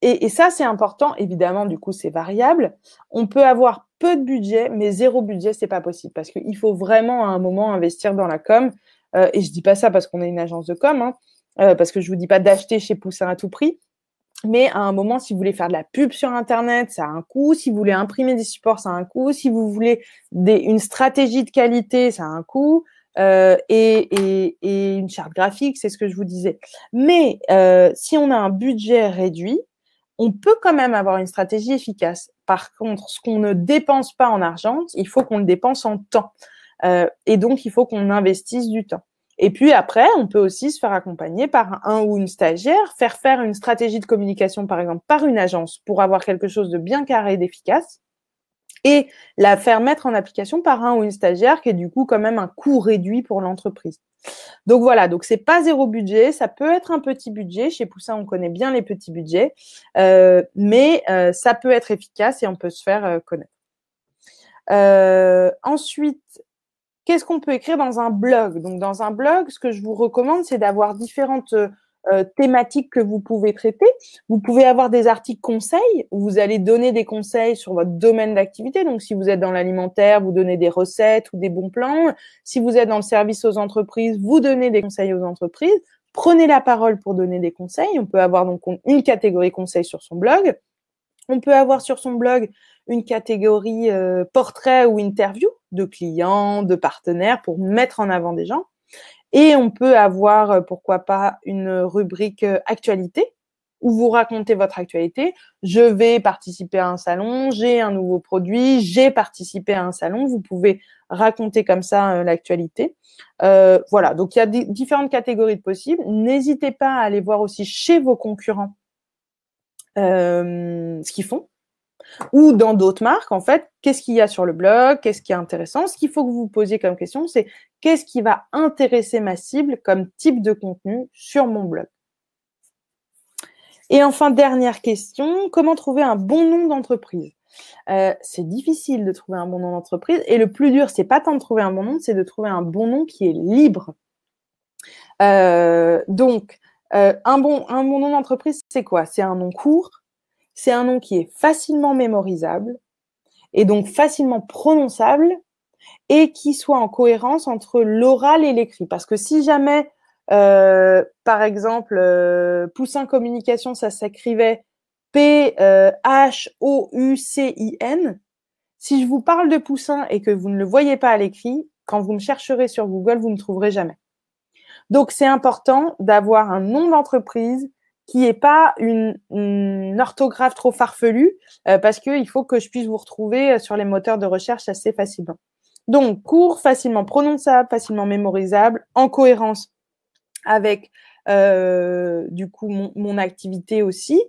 et, ça, c'est important. Évidemment, du coup, c'est variable. On peut avoir peu de budget, mais zéro budget, ce c'est pas possible parce qu'il faut vraiment à un moment investir dans la com. Euh, et je dis pas ça parce qu'on est une agence de com, hein, parce que je vous dis pas d'acheter chez Poussin à tout prix, mais à un moment, si vous voulez faire de la pub sur Internet, ça a un coût. Si vous voulez imprimer des supports, ça a un coût. Si vous voulez une stratégie de qualité, ça a un coût. Euh, et, une charte graphique, c'est ce que je vous disais. Mais euh, si on a un budget réduit, on peut quand même avoir une stratégie efficace. Par contre, ce qu'on ne dépense pas en argent, il faut qu'on le dépense en temps. Euh, et donc, il faut qu'on investisse du temps. Et puis après, on peut aussi se faire accompagner par un ou une stagiaire, faire faire une stratégie de communication, par exemple, par une agence pour avoir quelque chose de bien carré et d'efficace et la faire mettre en application par un ou une stagiaire qui est du coup quand même un coût réduit pour l'entreprise. Donc voilà, donc c'est pas zéro budget, ça peut être un petit budget. Chez Poussin, on connaît bien les petits budgets, euh, mais euh, ça peut être efficace et on peut se faire euh, connaître. Euh, ensuite, qu'est-ce qu'on peut écrire dans un blog Donc, dans un blog, ce que je vous recommande, c'est d'avoir différentes euh, euh, thématiques que vous pouvez traiter. Vous pouvez avoir des articles conseils où vous allez donner des conseils sur votre domaine d'activité. Donc, si vous êtes dans l'alimentaire, vous donnez des recettes ou des bons plans. Si vous êtes dans le service aux entreprises, vous donnez des conseils aux entreprises. Prenez la parole pour donner des conseils. On peut avoir donc une catégorie conseils sur son blog. On peut avoir sur son blog une catégorie euh, portrait ou interview de clients, de partenaires pour mettre en avant des gens. Et on peut avoir, euh, pourquoi pas, une rubrique euh, actualité où vous racontez votre actualité. Je vais participer à un salon, j'ai un nouveau produit, j'ai participé à un salon. Vous pouvez raconter comme ça l'actualité. voilà, donc il y a différentes catégories de possibles. N'hésitez pas à aller voir aussi chez vos concurrents ce qu'ils font ou dans d'autres marques, en fait, qu'est-ce qu'il y a sur le blog, qu'est-ce qui est intéressant. Ce qu'il faut que vous vous posiez comme question, c'est qu'est-ce qui va intéresser ma cible comme type de contenu sur mon blog. Et enfin, dernière question, comment trouver un bon nom d'entreprise euh, c'est difficile de trouver un bon nom d'entreprise. Et le plus dur, ce n'est pas tant de trouver un bon nom, c'est de trouver un bon nom qui est libre. Euh, donc, euh, bon, un bon nom d'entreprise, c'est quoi C'est un nom court, c'est un nom qui est facilement mémorisable et donc facilement prononçable et qui soit en cohérence entre l'oral et l'écrit. Parce que si jamais, euh, par exemple, euh, Poussin Communication, ça s'écrivait P-H-O-U-C-I-N, euh, si je vous parle de Poussin et que vous ne le voyez pas à l'écrit, quand vous me chercherez sur Google, vous ne me trouverez jamais. Donc, c'est important d'avoir un nom d'entreprise qui n'est pas une, orthographe trop farfelue, euh, parce qu'il faut que je puisse vous retrouver euh, sur les moteurs de recherche assez facilement. Donc, court, facilement prononçable, facilement mémorisable, en cohérence avec euh, du coup mon, activité aussi,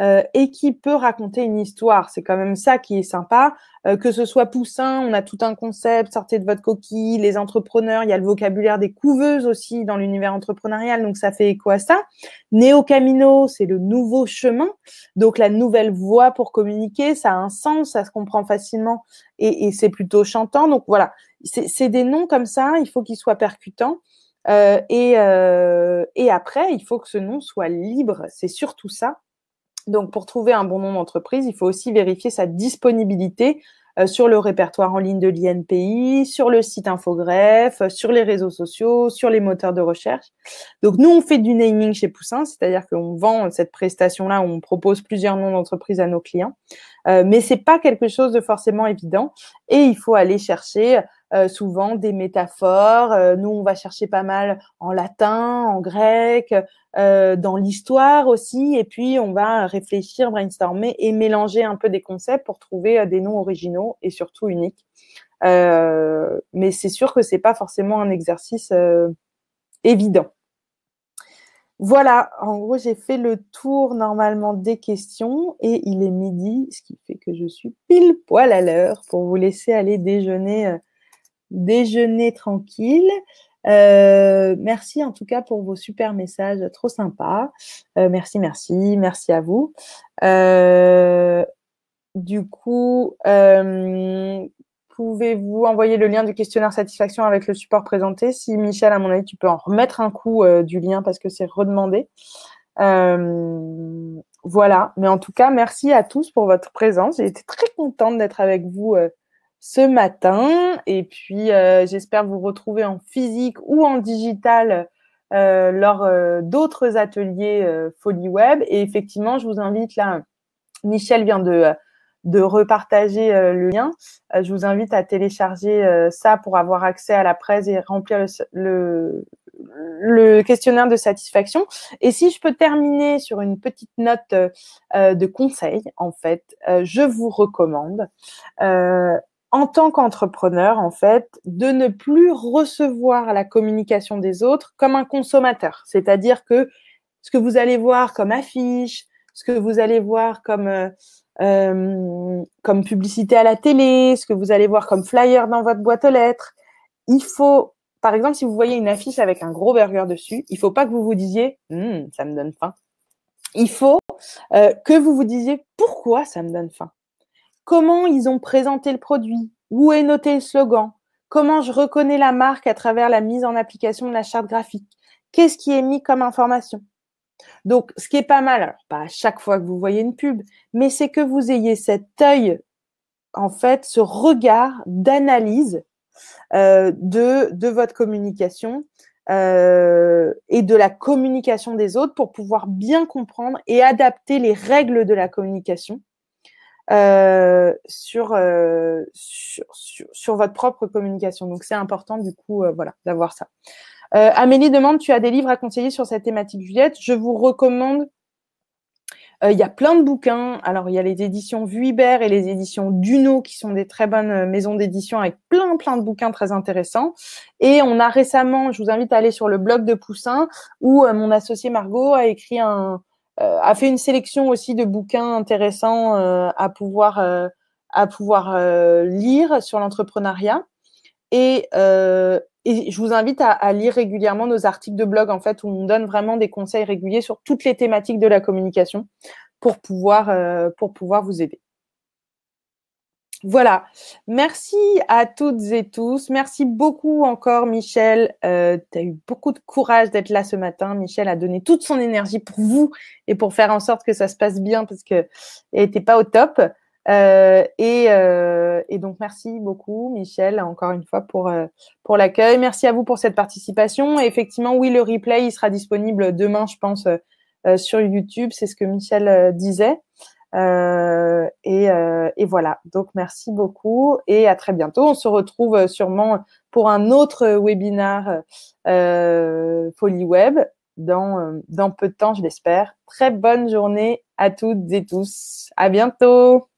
euh, et qui peut raconter une histoire. C'est quand même ça qui est sympa. Euh, que ce soit Poussin, on a tout un concept, sortez de votre coquille, les entrepreneurs, il y a le vocabulaire des couveuses aussi dans l'univers entrepreneurial, donc ça fait écho à ça. Néo Camino, c'est le nouveau chemin, donc la nouvelle voie pour communiquer, ça a un sens, ça se comprend facilement et, et c'est plutôt chantant. Donc voilà, c'est des noms comme ça, il faut qu'ils soient percutants. Euh, et, euh, et, après, il faut que ce nom soit libre. C'est surtout ça. Donc, pour trouver un bon nom d'entreprise, il faut aussi vérifier sa disponibilité euh, sur le répertoire en ligne de l'INPI, sur le site infogreffe, sur les réseaux sociaux, sur les moteurs de recherche. Donc, nous, on fait du naming chez Poussin, c'est-à-dire qu'on vend cette prestation-là, on propose plusieurs noms d'entreprise à nos clients. mais c'est pas quelque chose de forcément évident. Et il faut aller chercher euh, souvent des métaphores. Euh, nous, on va chercher pas mal en latin, en grec, euh, dans l'histoire aussi. Et puis, on va réfléchir, brainstormer et mélanger un peu des concepts pour trouver des noms originaux et surtout uniques. mais c'est sûr que c'est pas forcément un exercice évident. Voilà, en gros, j'ai fait le tour normalement des questions et il est midi, ce qui fait que je suis pile poil à l'heure pour vous laisser aller déjeuner déjeuner tranquille. Euh, merci en tout cas pour vos super messages, trop sympas. Euh, merci, merci, merci à vous. Euh, du coup, pouvez-vous envoyer le lien du questionnaire satisfaction avec le support présenté Si Michel, à mon avis, tu peux en remettre un coup du lien parce que c'est redemandé. voilà, mais en tout cas, merci à tous pour votre présence. J'ai été très contente d'être avec vous ce matin. Et puis, euh, j'espère vous retrouver en physique ou en digital euh, lors euh, d'autres ateliers Folie Web. Et effectivement, je vous invite là, Michel vient de, de repartager le lien. je vous invite à télécharger ça pour avoir accès à la presse et remplir le, le, le, questionnaire de satisfaction. Et si je peux terminer sur une petite note de conseil, en fait, je vous recommande en tant qu'entrepreneur, en fait, de ne plus recevoir la communication des autres comme un consommateur. C'est-à-dire que ce que vous allez voir comme affiche, ce que vous allez voir comme, euh, euh, comme publicité à la télé, ce que vous allez voir comme flyer dans votre boîte aux lettres, il faut, par exemple, si vous voyez une affiche avec un gros burger dessus, il ne faut pas que vous vous disiez «Hum, ça me donne faim ». Il faut euh, que vous vous disiez « pourquoi ça me donne faim ?» comment ils ont présenté le produit, où est noté le slogan, comment je reconnais la marque à travers la mise en application de la charte graphique, qu'est-ce qui est mis comme information. Donc, ce qui est pas mal, alors pas à chaque fois que vous voyez une pub, mais c'est que vous ayez cet œil, en fait, ce regard d'analyse euh, de, de votre communication euh, et de la communication des autres pour pouvoir bien comprendre et adapter les règles de la communication euh, euh, sur, sur, sur, votre propre communication. Donc, c'est important, du coup, euh, voilà, d'avoir ça. Amélie demande, tu as des livres à conseiller sur cette thématique, Juliette Je vous recommande, il y a plein de bouquins. Alors, il y a les éditions Vuibert et les éditions Duno, qui sont des très bonnes maisons d'édition avec plein, plein de bouquins très intéressants. Et on a récemment, je vous invite à aller sur le blog de Poussin, où mon associé Margot a écrit un, euh, a fait une sélection aussi de bouquins intéressants euh, à pouvoir, euh, à pouvoir lire sur l'entrepreneuriat. Et, je vous invite à, lire régulièrement nos articles de blog, en fait, où on donne vraiment des conseils réguliers sur toutes les thématiques de la communication pour pouvoir, pour pouvoir vous aider. Voilà. Merci à toutes et tous. Merci beaucoup encore, Michel. Euh, tu as eu beaucoup de courage d'être là ce matin. Michel a donné toute son énergie pour vous et pour faire en sorte que ça se passe bien parce qu'elle n'était pas au top. Euh, euh, et, donc, merci beaucoup, Michel, encore une fois, pour, euh, pour l'accueil. Merci à vous pour cette participation. effectivement, oui, le replay, il sera disponible demain, je pense, sur YouTube. C'est ce que Michel disait. Euh, euh, et, voilà. Donc, merci beaucoup et à très bientôt. On se retrouve euh, sûrement pour un autre webinar euh, dans, dans peu de temps, je l'espère. Très bonne journée à toutes et tous. À bientôt.